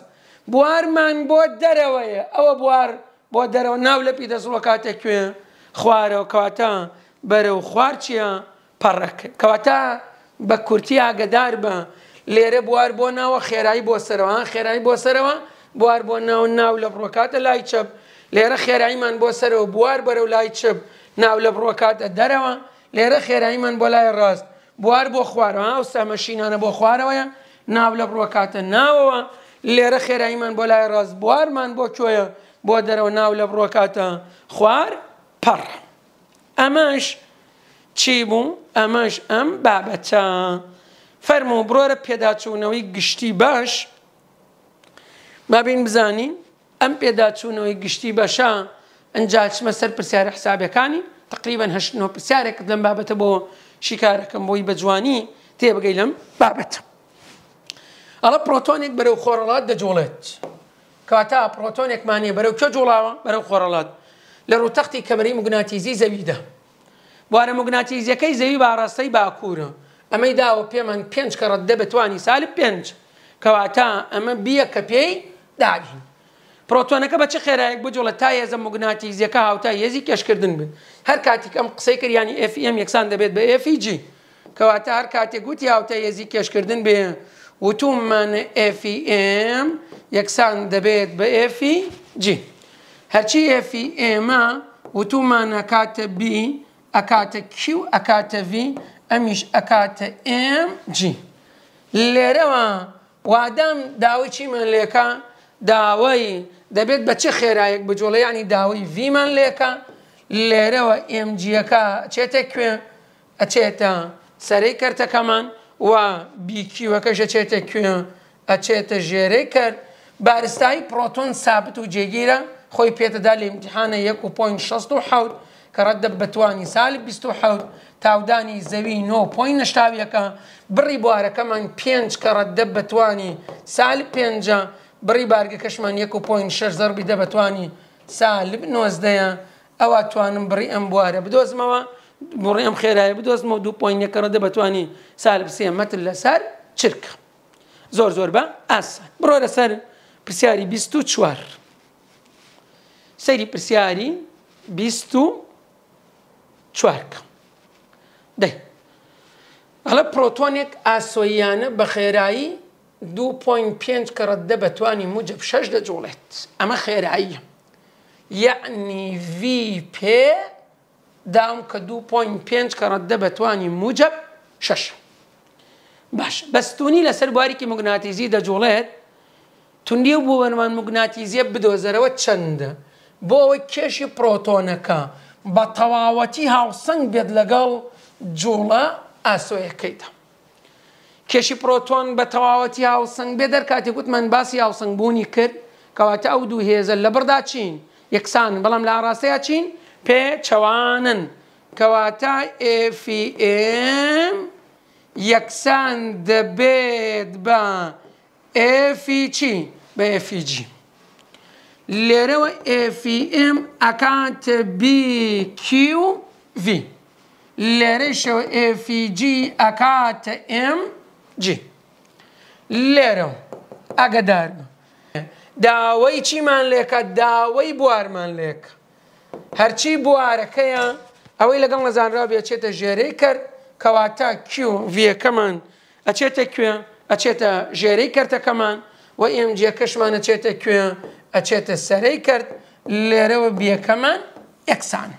A: بوارمان بۆ دەرەوەیە ئەوە بوار بۆ دەرەوە ناو لەپی دەسڕۆ کاتێک کوێ خوارەوە کەواتە بەرەو خوارچیە پەڕەکە کەواتە بە کورتی ئاگدار بە لێرە بوار بۆ ناوە خێرایی بۆ سەرەوە خێرایی بۆ سەرەوە بوار بۆ ناو ناو لە بڕۆکاتە لای چەپ لێرە خێراییمان بۆ سەرەوە بوار بەرە و لای چپ ناو لە بڕۆکاتە دەرەوە لێرە خێراییمان بۆ لای ڕاست بوار بۆ خوارەوە ئەوستا مەشینانە بۆ خوارەوەیە ناو لە بڕۆکاتە ناوەوە لێرە خێراییمان بۆ لای ڕاست بوارمان بۆ کوێیە بۆ دەرەوە ناو لە بڕۆکاتە خوار پەڕ ئەمەش چی بوو ئەمەش ئەم بابەتە فەرمو و برۆرە پێداچوونەوەی گشتی باش بابین بزانین ئەم پێداچوونەوەی گشتی بەشە ئەنجچمە سەر پرسیارە حسابەکانی تقریبان هەشتنەوە پرسیارێکت لەم بابەتە بۆ شیکارەکەم بۆی بە جوانی تێبگەی لەم بابەت. ئەڵە پرۆتۆنێک بەرەو خۆرەڵات دەجوڵێت. کاتا پرۆتۆنێکمانێ بەرەو کە جوڵاوە بەرەو خۆرەڵات لە ڕوتەختی کەمەری مگوناتیزی زەویدا. بوارە مگوناتیزیەکەی زەوی باڕاستەی باکوورە. ئەمەی داوە پێمان پێنج کەڕەت دەبتوانی ساال پێنج کەواتە ئەمە بیە کە پێی داوی پرۆتۆنەکە بە چ خێرایەک بجۆڵە تا هێزە مگناتی زیەکە هاوتا هێزی کێشکردن بن هەر کاتێک ئەم قسەی کردیانی FM e یەکسان دەبێت بە FG e کەواتە هەر کاتێک گوتی هاوتا هێزی کێشکردن بێ وتوممان FM e یەکسان دەبێت بە FG هەرچی FM وتومانە کاتە B ئەکاتە Q ئەکاتە V ئەمیش ئەکاتە MG لێرەوە وادام داوی چیمان لێکە داوای دەبێت بە چه خێرایەک بجۆڵەیانی داوای ڤیمان لێکە لێرەوە ئێمجیەکە چێتە کوێ ئەچێتە سەرەی کەرتەکەمان و بیکیوەکەش ئەچێتە کوێ ئەچێتە ژێرەی کرد بارستایی پرۆتۆن سابت و جێگیرە خۆی پێتەدا لە امتحانە 1.6 کە ڕەتدە بەتوانی سالی 26 تاودانی زەوی 9.9 بڕی بوارەکەمان پێنج کە ڕەتدە بەتوانی سال پێنجە بڕی بارگە کەشمان 1.6 زەربی دەبتوانی سالب نۆزدەیە ئەوە توانم بڕی ئەم بوارە بدۆزمەوە بڕی ئەم خێرایە بدۆزمەوە دو پوینەکەڕە دەبتوانی سالب سێ مەتر لەسەر چرک زۆر زۆر بە ئاسان بڕۆرە سەر پرسیاری 24 چوار سەری پرسیاری 24 چوارکە دەی ئەڵە پرۆتۆنێک ئاسۆییانە بە خێرایی 2.5 کە ڕەتدە بەتوانی موجب شەش دەجوڵێت ئەمە خێراییە یعنی V پێ دام کە 2.5 کە ڕەتدە بەتوانی موجب شش باش بەستونی لەسەر بارێکی مگناتیزی دەجوڵێت توندی بۆ بەنمان مگناتیزیە بدۆزەرەوە چەندە بۆ ئەوەی کێشی پرۆتۆنەکە بە تەواوەتی هاوسنگ بێت لەگەڵ جوڵە ئاسۆیەکەیدا کێشی پرۆتۆن بە تەواوەتی هاوسنگ بێ دەرکاتی گوتمان باسی هاوسنگبوونی کرد کەواتە ئەو دوو هێزە لە بەردا چین یەکسان بەڵام لە ئاراستەیە چین پێ چەوانن کەواتە ئFM یەکسان دەبێت بە ئFی چی بە ئFG لێرەوە ئFM ئەکاتە BQV لێرەشەوە ئFG ئەکاتە M جێ لێرە ئەگەدار داوای چیمان لێکە داوای بوارمان لێک هەرچی بوارەکەیە ئەوەی لەگەڵ نەزانرا بێچێتە ژێرەی کرد کەواتە کیڤەکەمان ئەچێتە کوێ ئەچێتە ژێرەی کردەکەمان و ئێمجیە کەشمان ئەچێتە کوێ ئەچێتە سەرەی کرد لێرەوە بیەکەمان یەکسانە.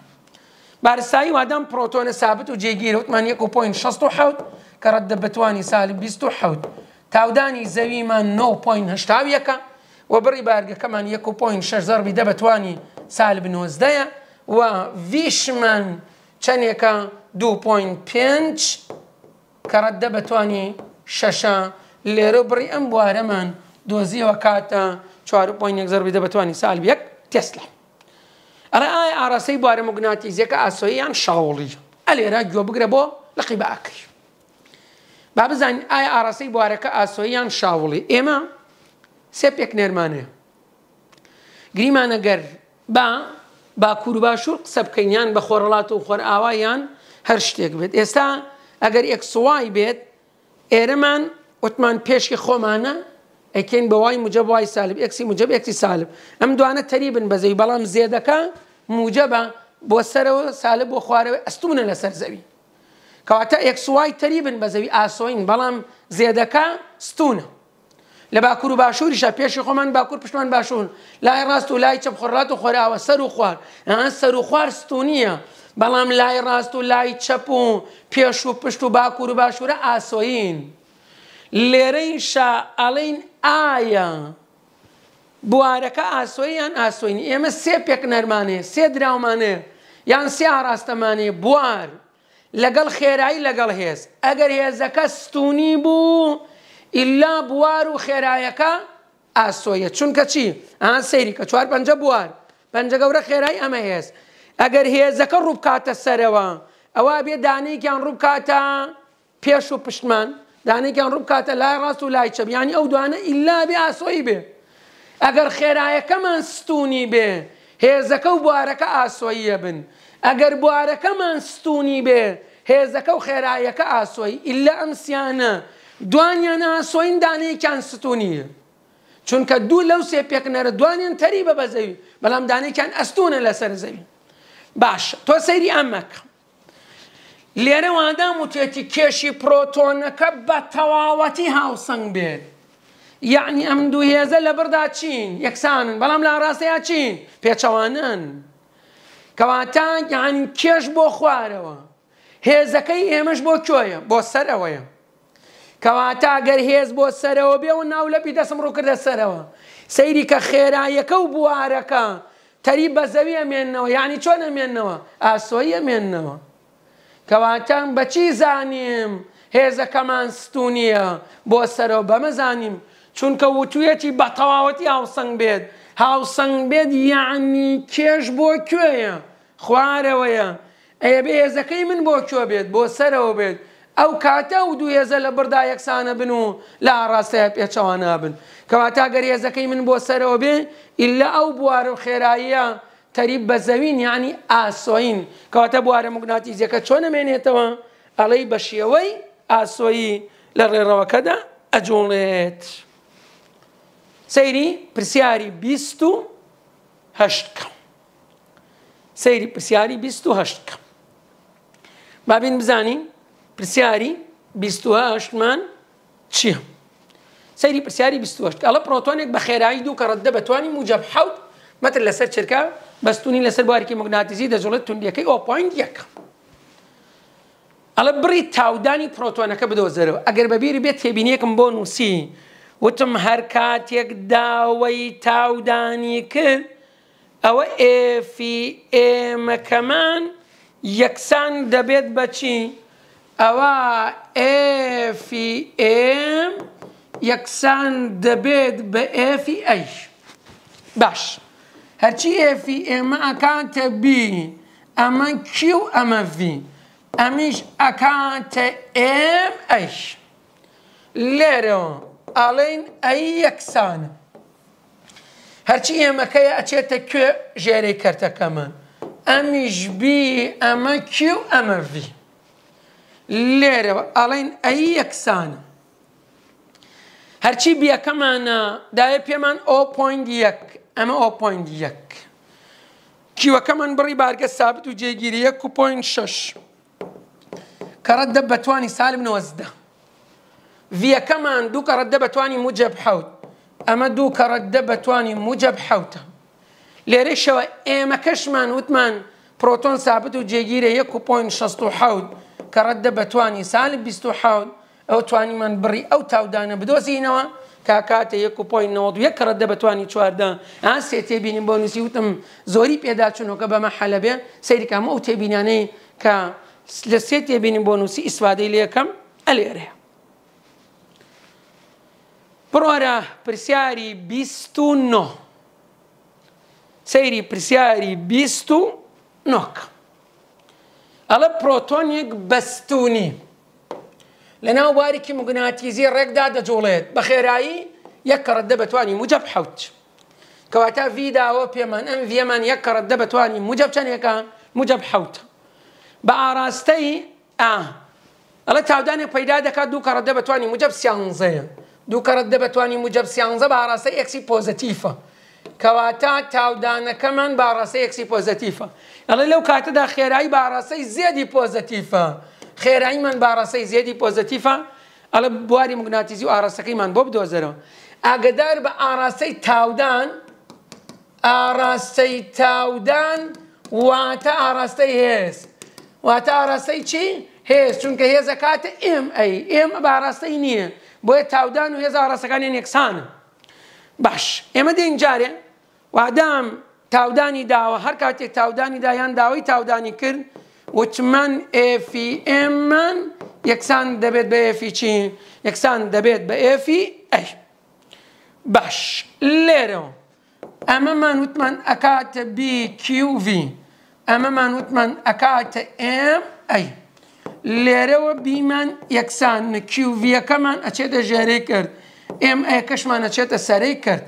A: بارستایی وادام پرۆتۆنە سابت و جێگیرەوتمان 1.6 كرد بتواني سالم بيستوحوت تاوداني زوي ما نو بوين هشتاو يكا وبري بارقة كمان يكو بوين شش ضربي دبتواني سالب نوزدايا و فيش من چن يكا دو بوين بينج كرد دبتواني شاشا ليرو بري انبوار من دوزي وكاتا چوارو بوين يك ضربي دبتواني سالب يك تسلا على آي عراسي بوار مقناطيز يكا أسوي عن شغولي الي راجو بقربو لقي باكي با بزانین ئایا ئاراسی بوارەکە ئاسۆییان شاوڵی ئێمە سێ پێک نێرمانەیە گریمانەگەر با با کوروباشوور قسە بکەینیان بە خۆڕڵات و خۆر ئاوایان هەر شتێک بێت ئێستا ئەگەر ئەکسوای بێت ئێرەمان وتمان پێشکی خۆمانە ئەکەین بەوای مجب وای سالب ئەکسی مجب ئەکسی سالب ئەم دوانە تەری بن بەزەی بەڵام زێدەکە موجبە بۆ سەرەوە سالب بۆ خوارەوە ئەستونە لەسەر زەوی کەواتە ئەکسوای تەریبن بە زەوی ئاسۆین بەڵام زێدەکە ستونە لە باکوور و باشووریشە پێشی خۆمان باکوور پشتمان باشوون لای ڕاست و لای چەپ خۆڕات و خۆراوە سەر و خوار سەر و خوار ستونیە بەڵام لای ڕاست و لای چەپ و پێش و پشت و باکوور و باشوورە ئاسۆین لێرەیشە ئەڵین ئایە بوارەکە ئاسۆیان ئاسۆین ئێمە سێ پێک نەرمانێ سێ دراومانێ یان سێ ئاراستەمانێ بوار. لەگەڵ خێرایی لەگەڵ هێز ئەگەر هێزەکە ستونی بوو ئللا بوار و خێرایەکە ئاسۆیە چونکە چی ئان سەیری کە چوار پەنجە بوار پەنجە گەورە خێرای ئەمە هێز ئەگەر هێزەکە ڕووبکاتە سەرەوە ئەوە بێ دانەیەکیان ڕووبکاتە پێش و پشتمان دانێکیان ڕووبکاتە لای ڕاست و لای چەبیانی ئەو دوانە ئللا بێ ئاسۆی بێ ئەگەر خێرایەکەمان ستونی بێ هێزەکە و بوارەکە ئاسۆیە بن ئەگەر بوارەکەمان ستونی بێ هێزەکە و خێرایەکە ئاسۆی ئللا ئەمسیانە دوانیان ئاسۆین دانەیەکیان ستونیە چونکە دوو لەو سێ پێکنەرە دوانیان تەری بە بەزەوی بەڵام دانێکیان ئەستونە لەسەر زەوی باش تۆ سەیری ئەمەکە لێرە وادام وتێتی کێشی پرۆتۆنەکە بە تەواوەتی هاوسنگ بێت یعنی ئەم دوو هێزە لە بردا چین یەکسانن بەڵام لا ڕاستەیە چین پێچەوانن. کەواتان یعنی کێش بۆ خوارەوە هێزەکەی ئێمەش بۆ کۆیە بۆ سەرەوەیە کەواتە گەر هێز بۆ سەرەوە بێ و ناولەپی دەسم ڕوو کردە سەرەوە سەیری کە خێرایەکە و بوارەکە تەری بە زەوی ئەمێنەوە یعنی چۆن ئەمێنەوە ئاسۆی ئەمێنەوە کەواتان بەچی زانیم هێزەکەمان ستونیە بۆ سەرەوە بەمەزانیم چونکە وتوویەتی بە تەواوەتی هاوسەنگ بێت هاوسەنگ بێت یعنی کێش بۆ کوێیە خوارەوەیە ئەیە بێهێزەکەی من بۆ کۆ بێت بۆ سەرەوە بێت ئەو کاتە و دوێزە لە بردا یەکسانە بن و لە ئاڕاستەیە پێچەوانە بن کەواتا گەریێزەکەی من بۆ سەرەوە بێ ئللا ئەو بوارە و خێراییە تەریب بە زەوین یعنی ئاسۆین کەواتە بوارە مگناتیزیەکە چۆن نمێنێتەوە ئەڵەی بە شێوەی ئاسۆیی لە ڕێڕەوەکەدا ئەجوڵێت. سەیری پرسیاری بیست و هەشت کەم. سەیری پرسیاری 28 بکەم بابین بزانین پرسیاری 28مان چییە؟ سەیری پرسیاری 28 ئەڵە پرۆتۆنێک بە خێرایی دوو کە ڕەتدە بەتوانانی موجب حوت مەتر لەسەر چرکە بەستونی لەسەر بوارکی مەگناتیزی دەجڵێت توندیەکەی ئۆپۆین یەکە. ئەڵە بڕی تاودانی پرۆتۆنەکە بدۆ زەرەوە ئەگەر بەبیری بێت تێبینیەکم بۆ نووسی وتم هەر کاتێک داوای تاودانی کرد ئەوە ئێفی ئێمەکەمان یەکسان دەبێت بەچی ئەوە ئێفی ئێم یەکسان دەبێت بە ئێفی ئەیش باش هەرچی ئێفی ئێمە ئەکاتە بی ئەمە کی و ئەمە ڤی ئەمیش ئەکاتە ئێم ئەیش لێرەوە ئاڵین ئەی یەکسانە هەرچی اچیت ئەچێتە جری ژێرەی کەرتەکەمە ئەمیش بی ئەمە کی و ئەمەڤی لێرە ئەڵین ئەی یەکسانە هەرچی بیەکەمانە دایە پێمان ئۆ.1 ئەمە ئۆ.1 کیوەکەمان بری بارگه ثابت و جێگیری 1.6 شش کرد دبتوانی سالم نوزده ڤیەکەمان کمان دو کرد دبتوانی موجب حوت ئەمە دوو کەڕەددە بەتوانین موجب حوتە لێرەشەوە ئێمە کەشمان وتمان پرۆتۆن سابت و جێگیرە 1.6 کە ڕەتدە بەتوانی سال 26 ئەو توانیمان بڕی ئەو تاودانە بدۆزینەوە کاکاتە 1.91 کە ڕەتدە بەتوانی چواردە ئا سێ تێبینین بۆ نووسی وتم زۆری پێداچونەوەکە بەمە حەلەبێ سەیرکام ئەو تێبینانەی کە لە سێ تێبینین بۆ نووسی ئیسوادەی لەکەم ئەلێرەیە Prora prisjari bistu no. Sejri prisjari bistu nok. ئەڵە پرۆتۆنیەک بەستونی لە ناو باریکی مگوناتیزی ڕێکدا دەجوڵێت بە خێرایی یەکڕەت دە بتوانانی مجب حوت. کەواتە ڤیداوە پێمان ئەم ڤێمان یەکڕەت دە بتوانانی مجب يكا مجب حوت. بعراستي اه ئا ئەڵە تاودانێک پەیدا دەکات مجب سیانزەیە. دووکەڕت دەبتوانین مجەبسیانزە باڕاستە یەکسی پۆزتیفە. كمان بارسه اكسي یەکسی يعني لو كاتا دا خيراي بارسه زیادی پۆزتیفە. خيراي من بارسه زيدي پۆزتیفە على بواري مغناطيسي و ئاراستەکەیمان بۆ بدۆزەرەوە. ئاگدار بە ئاراستەی تاودان ئاراستەی تاودان واتا ئاراستەی هێز. واتا ئاراستەی چي هێز چونك هێزە كاتا ام اي ام بارسه نيه بۆیە تاودان و هێزا ڕاستەکانیان یەکسانە باش ئێمە دێن جارێ وادام تاودانی داوە هەر کاتێک تاودانی دایان داوای تاودانی کرد وچمان ئFMمان یەکسان دەبێت بە ئفی چی یەکسان دەبێت بە ئفی ئەی باش لێرەوە ئەمەمان وتمان ئەکاتە BQV ئەمەمان وتمان ئەکاتە M ئەی لێرەوە بیمان یەکسان کیوڤەکەمان ئەچێتە ژێرەی کرد ئێم ئەیەکەشمان ئەچێتە سەرەی کرد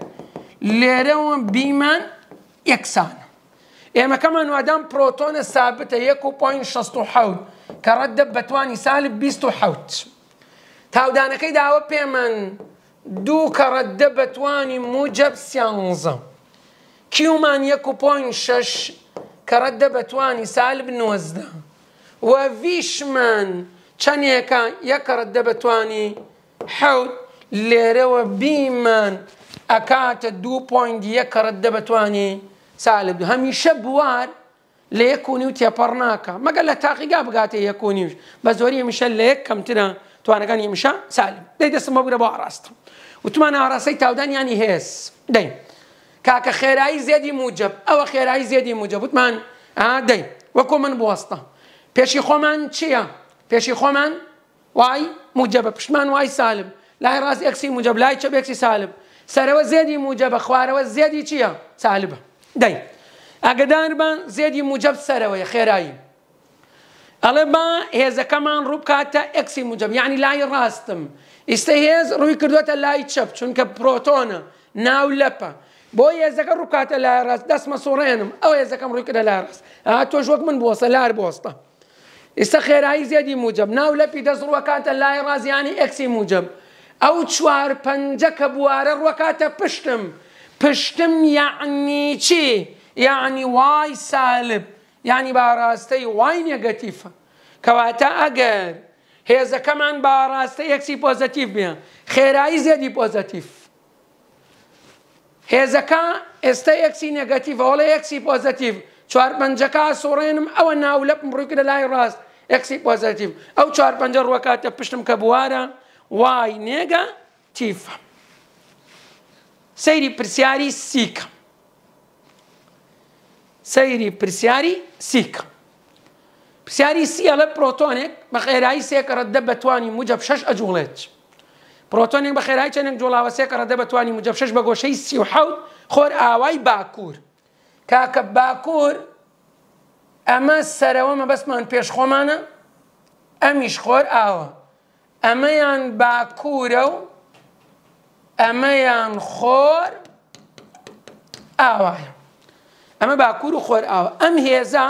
A: لێرەوە بیمان یەکسان ئێمەکەمان وادام پرۆتۆنە سابتە 1.6 کە ڕەتدە بەتوانی سالی 26 تاودانەکەی داوە پێمان دوو کە ڕەتدە بەتوانی موجب سیانزە کیومان 1.6 کە ڕەتدە بەتوانی سالب 90. وفيشمان چەندێکە یەکڕەت الدبتواني حوت ليروا بيمان ئەکاتە دو بوينت یەکڕەت الدبتواني سالب دو هەمیشە بوار لە یەکونی و تێپەڕ ناکە مەگەل لە تاقیگا بگاتە یەکونیش بە ليك كم ترى توانا كان يمشى سالب سالم دي سمو بگرە بۆ وتمانا وتمان تاودان يعني هيس دي كاكا خيراي زيدي موجب او خيراي زيدي موجب وتمان ئادەین وەکۆ من آه، بوسطه پێشی خۆمان چییە؟ پێشی خۆمان وای موجە بە پشمان وای سالم لای ڕاست ئەکسی موجە لای چە بێکسی سالم سەرەوە زێدی موجە بە خوارەوە زێدی چییە؟ سالبە دەی ئەگەداربان زێدی موجەب سەرەوەی خێرایی ئەڵێ با هێزەکەمان ڕووبکاتە ئەکسی موجەب یعنی لای ڕاستم ئیستا هێز ڕووی کردوێتە لای چەپ چونکە پرۆتۆنە ناو لەپە بۆ هێزەکە ڕووکاتە لای ڕاست دەستمە سوڕێنم ئەو هێزەکەم ڕووی کردە لای ڕاست ئا تۆش وەک من بۆسە لار بۆستە ئێستا خێرایی زیادی موجب ناو لەپی دەست ڕوەکاتە لای ڕازیانی ئەکسی موجب ئەو چوار پەنجە کە بوارە ڕوەکاتە پشتم پشتم یعنی چی یعنی وای سالب یعنی باڕاستەی وای نەگەتیفە کەواتە ئەگەر هێزەکەمان باڕاستە یەکسی پۆزتیف بێن خێرایی زیادی پۆزتیف هێزەکە ئێستا یەکسی نەگەتیڤەوەڵە یەکسی پۆزتیف چوار پەنجەکە سۆڕێنم ئەوە ناو لەپ بڕووکە لە لای ڕاست ئەکسی پۆزیتیو ئەو چوار پەنجە ڕوەکاتە پشتم کە بوارە وای نێگە تیفە سەیری پرسیاری سیکە سەیری پرسیاری سیکە پرسیاری سیە لە پرۆتۆنێک بە خێرایی سێکەڕەت دە بەتوانی مجب شش ئەجوڵێت پرۆتۆنێک بە خێرای چەندێک جوڵاوەسێکەڕە دە بەتوانی مجب شش بە گۆشەی سی و حوت خۆر ئاوای باکوور کاکە باکوور ئەمە سەرەوەمە بەسمان پێشخۆمانە ئەمیش خۆر ئاوە ئەمەیان باکوورە و ئەمەیان خۆر ئاوایە ئەمە باکوور و خۆر ئاوە ئەم هێزا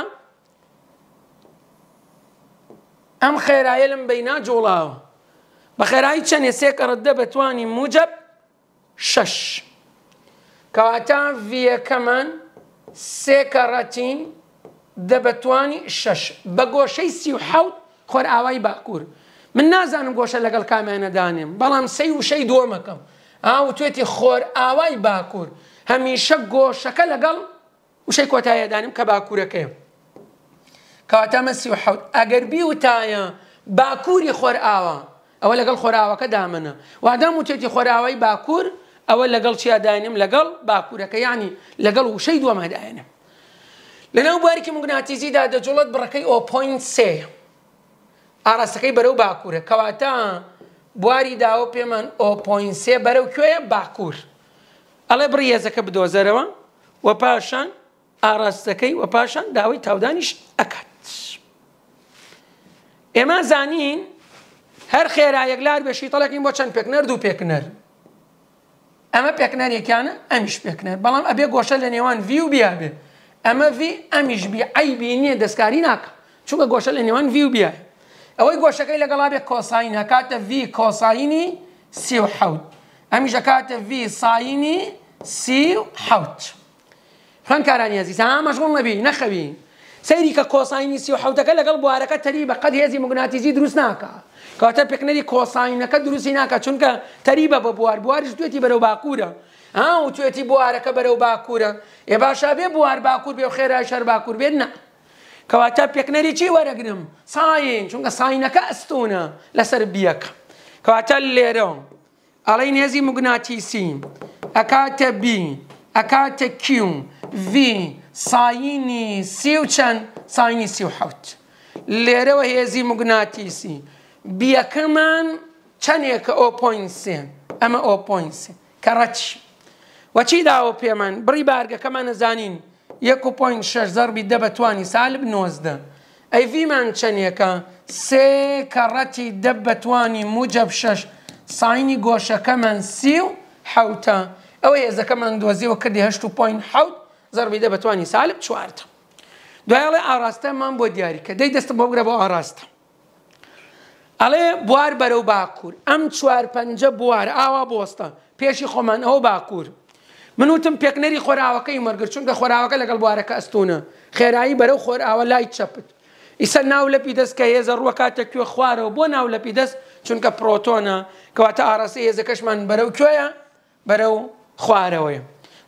A: ئەم خێرایە لەم بەینا جۆڵاوە بە خێرایی چەند ێسێکە ڕدە بتوانین موجب شش کەواتە ڤیەکەمان سێ کەڕەتین دەبتوانی شەش بە گۆشەی سی و حوت خۆر ئاوای باکوور من نازانم گۆشە لەگەڵ کامیانەدانێم بەڵام سی وشەی دۆمەکەم ئاو توێتی خۆر ئاوای باکوور هەمیشە گۆشەکە لەگەڵ وشەی کۆتایەدانم کە باکوورەکەی کەواتەمە سی و حوت ئەگەر بی وتایە باکووری خۆر ئاوە ئەوە لەگەڵ خۆراوەکە دامنە وادام وتێتی خۆراوای باکوور ئەوە لەگەڵ چیاداێنم لەگەڵ باکوورەکە ینی لەگەڵ وشەی دووەمەداێنم لەناو باریکی مگناتیزیدا دەجوڵەت بڕەکەی ئۆپۆین سێ ئاراستەکەی بەرەو باکوورە کەواتە بواری داوە پێمان ئۆپۆین سێ بەرەو کوێە باکوور ئەڵێ بڕیێزەکە بدۆزەرەوە وە پاشان ئاراستەکەی وە پاشان داوای تاودانیش ئەکات ئێمە زانین هەر خێرا یەکلار بێشی تەڵەکەین بۆ چەند پێکنەر دوو پێکنەر اما پێکنەر یەکیانە امش پێکنێت بلان ابي گۆشە لە نێوان وی و بیاابێ ئەمە وی ئەمیش بی ئەیبی نییە دەستکاری ناکە چونکە گۆشە لە نێوان وی و بیاە ئەوەی گۆشەکەی لەگەڵابێ کۆساین هەکاتە وی کۆساینی سی و حەوت ئەمیش ئەکاتە وی ساینی سی و حوت خوان کارانی هەزی سا مەشغڵ نەبی نەخەوی سەیری کە کۆساینی سی و حوتەکە لەگەڵ کاتە پێکنەری کۆساینەکە دروستی ناکە چونکە تەریبە بە بوار بوارش دوێتی بەرەو باکوورە ها و بوار بوارەکە بەرەو باکوورە ێ باشا بێ بوار باکوور بێ و خێرا شەر باکوور بێت نە کەواتە پێکنەری چی وەرەگرم ساین چونکە ساینەکە ئەستونە لەسەر بیەک کەواتە لێرە ئەڵی نێزی مگناتیسی ئەکاتە بی ئەکاتە کیوم V ساینی سی و چەند ساینی سی و حوت لێرەوە هێزی مگناتیسی بیەکەمان چەندێکە ئۆپۆینسێن ئەمە ئۆپۆینسێن کە ڕەچی وەچی داوە پێمان بڕی بارگەکەمان نەزانین 1.6 زەربی دە بەتوانی سالب نۆزدە ئەیڤمان چەندێکە سێ کەڕەتی دە بەتوانی موجب شش ساینی گۆشەکەمان سی و حوتە ئەوە ێزەکەمان دۆزیەوە کردی 8.7 زەربی دە بەتوانی سالب چواردە دوایڵێ ئاراستەمان بۆ دیاریکە دەی دەستم بۆ گرە بۆ ئاراستە ئەڵێ بوار بەرەو باکوور ئەم چوار پەنجە بوار ئاوا بۆستە پێشی خۆمان ئەوە باکوور من وتم پێکنەری خۆراوەکەی مەرگر چونکە خۆراوەکە لەگەڵ بوارەکە ئەستونە خێرایی بەرەو خۆراوە لای چەپت ئیسا ناو لەپی دەست کە هێزە ڕوە کاتە کوێ خوارەوە بۆ ناو لەپی دەست چونکە پرۆتۆنە کەواتە ئاراسی هێزە کەشمان بەرەو کوێە بەرەو خوارەوەی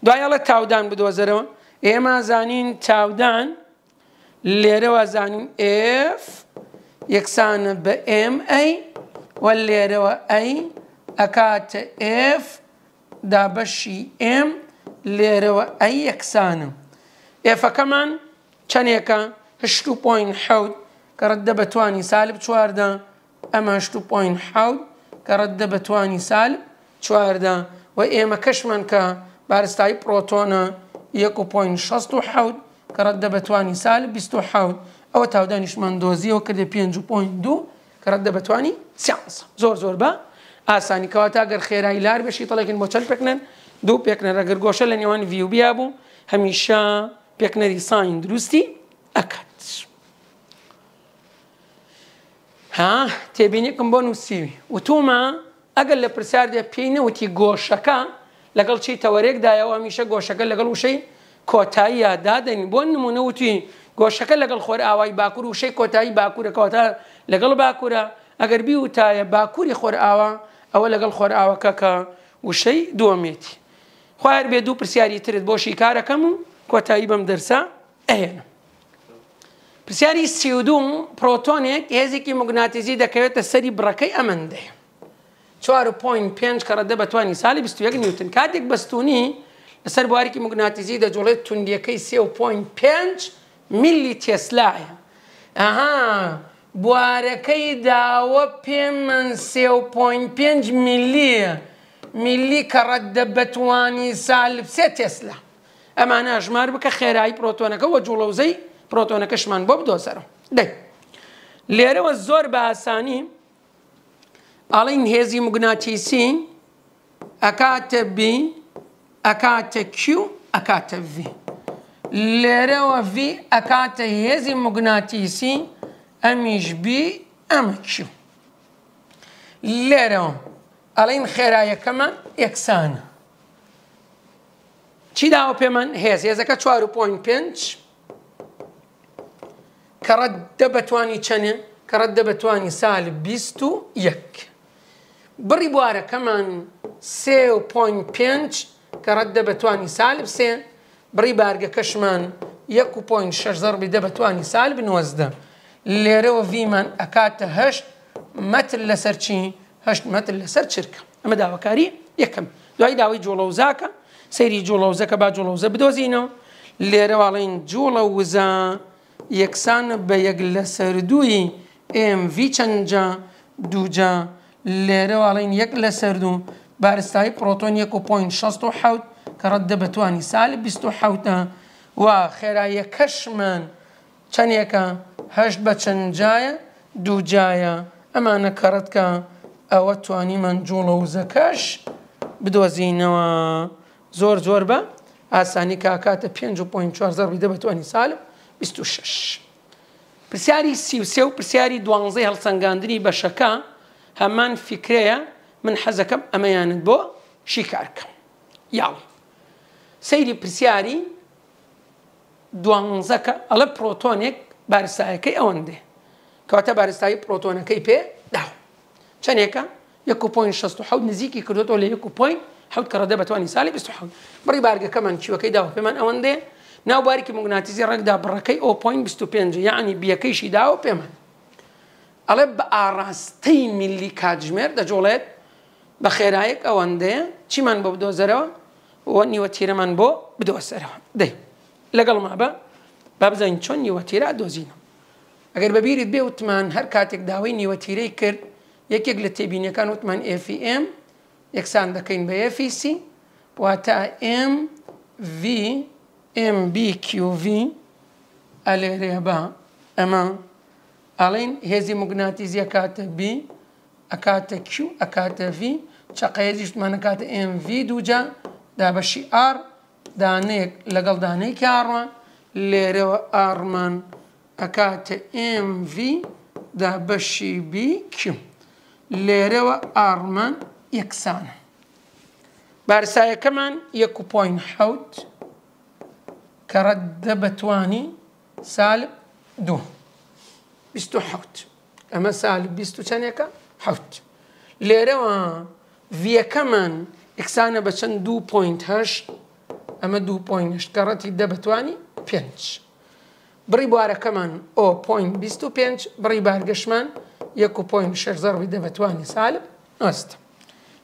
A: دوایەڵە تاودان بدۆزەرەوە ئێمە زانین تاودان لێرەوە زانین F یەکسانە بە ئMA وە لێرەوە ئەی ئەکاتە F دا بەشی M لێرەوە ئەی یەکسانم. ئێفەکەمان چەندێکە هشت پوین حەوت کە ڕەت دە بەتوانی سالب چواردە ئەمە هشت پوین حەوت کە ڕەت دە بەتوانی سالب چواردە و ئێمە کەشمان کە بارستایی پرۆتۆنە 1.6 حەوت کە ڕەت دە بەتوانی سالب 20 حەوت ئەوە تاودانیشمان دۆزیەوە کردێ پێ دو کەڕەت دەبتوانی سیانس زۆر زۆر بە ئاسانی کەواتە گەر خێرایی لار بەشی تەڵێکن بۆ چەند پێکنن دوو پێکنەرە گەرگۆشە لە نێوان ڤیوبیا بوو هەمیشە پێکنەری ساین دروستی ئەکات. ها تێبینیکم بۆ نووسیوی وتومە ئەگەر لە پرسیاردە پێینەوتی گۆشەکە لەگەڵ چی تەوەرێکدایەوە میشە گۆشەکە لەگەڵ وشەی کۆتایی یادادەین بۆ نمونە وتی گۆشەکە لەگەڵ خۆر ئاوای باکوور و شەی کۆتایی باکوورەکەوتا لەگەڵ باکوورە ئەگەر بی وتایە باکووری خۆر ئاوا ئەوە لەگەڵ خۆر ئاوەکەکە وشەی دووەمێتی خوار بێ دوو پرسیاری ترت بۆشی کارەکەم و کۆتایی بەم دەرسا ئەهێنم پرسیاری سیودوم پرۆتۆنێک هێزێکی مگناتیزی دەکەوێتە سەری بڕەکەی ئەمەندێ چوار پوین پێنج کەڕەدە بەتوانی ساڵی 21 نیوتن کاتێک بەستونی لەسەر بوارێکی مگناتیزی دەجوڵێت توندیەکەی سێ و پوین پێنج میلی تێسلایە ئەها بوارەکەی داوە پێ من سێ و پۆ5 میلیە میلی کە ڕەددە بەتوانی سالب سێ تێسلا ئەمانە ئەژمار بکە خێرایی پرۆتۆنەکە وە جوڵەوزەی پرۆتۆنەکەشمان بۆ بدۆزەرەوە دەی لێرەوە زۆر بە ئاسانی ئاڵین هێزی مگناتیسی ئەکاتە بی ئەکاتە کیو ئەکاتە V. لێرەوە V ئەکاتە هێزی مگناتیسی ئەمیش B ئەمە Q. لێرەوە ئەڵین خێرایەکەمە یەکسانە. چی داوە پێمان هێز هێزەکە 4.5 کەڕەت دەبتوانی چەنێ کەڕەت دەبتوانی سال 21. بڕی بوارەکەمان سێ و پوین پێنج کە ڕەت دەبتوانی سالب سێن بری برگ کشمان یک بڕی بارگەکەشمان 1.6 زەربی دە بەتوانی سال بنوەزدە لێرەوە ڤیمان ئەکاتە هەشت مەتر لەسەر چی هەشت مەتر لەسەر چرکە ئەمە داواکاری یەکەم دوای داوای جوڵەوزاکە سەیری جوڵەوزەکە با جولوزا جولوزا لیره یکسان به جوڵەوزە بدۆزینەوە لێرەواڵین جوڵە وزە یەکسانە دو جا لیره دووی ئMV چەندجا دووجا لێرەواڵین یەک لەسەر دوو پوین پرۆتۆن 1.6 حوت ڕەددە بەتوانی سالی 1970تە و خێراییە کەشمان چەندێکە هەشت بە چەندجایە دووجایە ئەمانە کەڕەتکە ئەوە توانی منجوڵە و زەکەش بدۆزینەوە زۆر زۆر بە ئاسانی کاکاتە 5.4 بیدە بەتوانی سالم 26. پرسیاری سیوسێ و پرسیاری دوانزەی هەڵسەنگاندنی بەشەکە هەمان فکرەیە من حەزەکەم ئەمەیانت بۆ شیکارکەم. یاڵ. سەیری پرسیاری دوانزەکە ئەڵە پرۆتۆنێک بارستایەکەی ئەوەندێ کەواتە بارستایی پرۆتۆنەکەی پێ دا چەندێکە 1.6 نزیکی کردوەوە لە 1.6 کەڕدە بەتوانانی ساڵی 26 بڕی بارگەکەمان چیوەکەی داوە پێمان ئەوەندێ ناوبارێکی مگوناتیزی ڕێکدا بڕەکەی 0.25 یعنی بیەکەیشی داوە پێمان ئەڵێ بە ئاڕاستەی میلی کاتژمێر دەجۆڵێت بە خێرایەک ئەوەندەیە چیمان بۆ بدۆزەرەوە و نیوەتیرەمان بۆ بدۆ سەرەوە دەی لەگەڵ ما بە با بزانین چۆن نیوەتیرا دۆزینم ئەگەر بەبیرت بێ وتمان هەر کاتێک داوای نیوەتیرەی کرد یەکێک لە تێبینیەکان وتمان FM یەکسان دەکەین بە FEC واتە MV MBQV ئەلێرێبا ئەمە ئەڵین هێزی مگناتیزی ئەکاتە B ئەکاتە Q ئەکاتە V چقەیەزیشتمانە کاتە MV دووجە دا بەشی ئار دانەیەک لەگەڵ دانەیەکی ئاڕوان لێرەوە ئارمان ئەکاتە MV دا بەشی بیکیم لێرەوە ئارمان یەکسانە بارسایەکەمان 1.7 کە ڕەدە بەتوانی سال دوو ئەمە سال چەندێکە حوت لێرەوە ڤیەکەمان ئکسانە بە چەند دو پوینت هەشت ئەمە دو پوینشت گەڕەتی دەبتوانی پێنج. بڕی بوارەکەمان ئۆ پوین 25 بڕی بارگەشمان 1.6 زەڕوی دەبتوانی سالب نوست.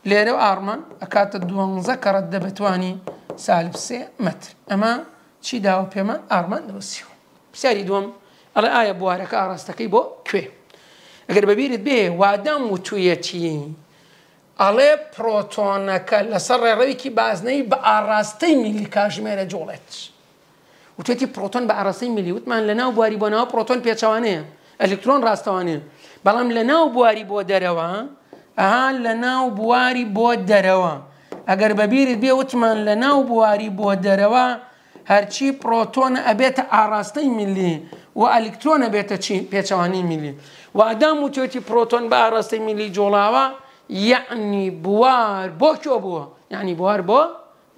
A: لێرە ئارمان ئەکاتە دوزە کەڕەت دەبتوانی سالب سێ متر ئەمە چی داوە پێمان ئارمان دەوەسی. پرسیاری دووەم ئەڵێ ئایا بوارەکە ئاراستەکەی بۆ کوێ. ئەگەر بەبیرت بێ وادام و توویەتی ئەڵێ پرۆتۆنەکە لەسەر ڕێڕەویکی بازنەی بە ئاراستەی میلی کاژمێرە جۆڵێت. وتێتی پرۆتۆن بە ئاراستەی میلیوتمان لە ناو بواری بۆ ناو پرۆتۆن پێچوانەیە ئەلکترۆن ڕاستەوانێن بەڵام لە ناو بواری بۆ دەرەوە ئەها لە ناو بواری بۆ دەرەوە ئەگەر بەبیری بێ وتمان لە ناو بواری بۆ دەرەوە هەرچی پرۆتۆنە ئەبێتە ئاراستەی میلی و ئەلکترۆنە بێتە چی پێچوانی میلی و ئادام و تێتی پرۆتۆن بە ئاراستەی میلی جۆڵاوە یعنی بوار بۆ کۆ بووە یعنی بوار بۆ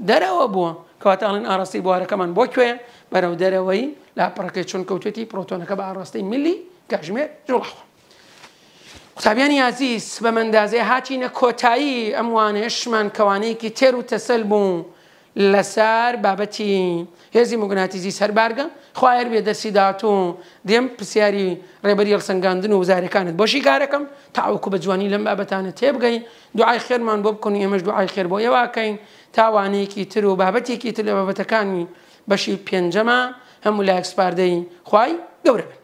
A: دەرەوە بووە کەواتەڵین ئاراستی بوارەکەمان بۆ کوێ بەرەو دەرەوەی لاپڕەکەی چون کەوتێتی پرۆتۆنەکە بە ئاڕاستی ملی کەژمێر جوڵخوا. قوتابیانی یازیز بە مندازێ هاچینە کۆتایی ئەموانێشمان کەوانەیەکی تێر و تەسەل بوو لەسەر بابەتی هێزی مگوناتیزی سەربارگە خوار بێ دەسی دااتوم دێم پرسیاری ڕێبەری ئەلسەنگاندن و وزارەکانت بۆشی کارەکەم تاوەکو بە جوانی لەم بابەتانە تێبگەین دوعای خێرمان بۆ بکەن ئێمەش دوعای خێر بۆ ێواکەین تاوانەیەکی تر و بابەتێکی تر لە بابەتەکانی بەشی پێنجەمە هەموو لایەکسپاردەی خی گەورە بن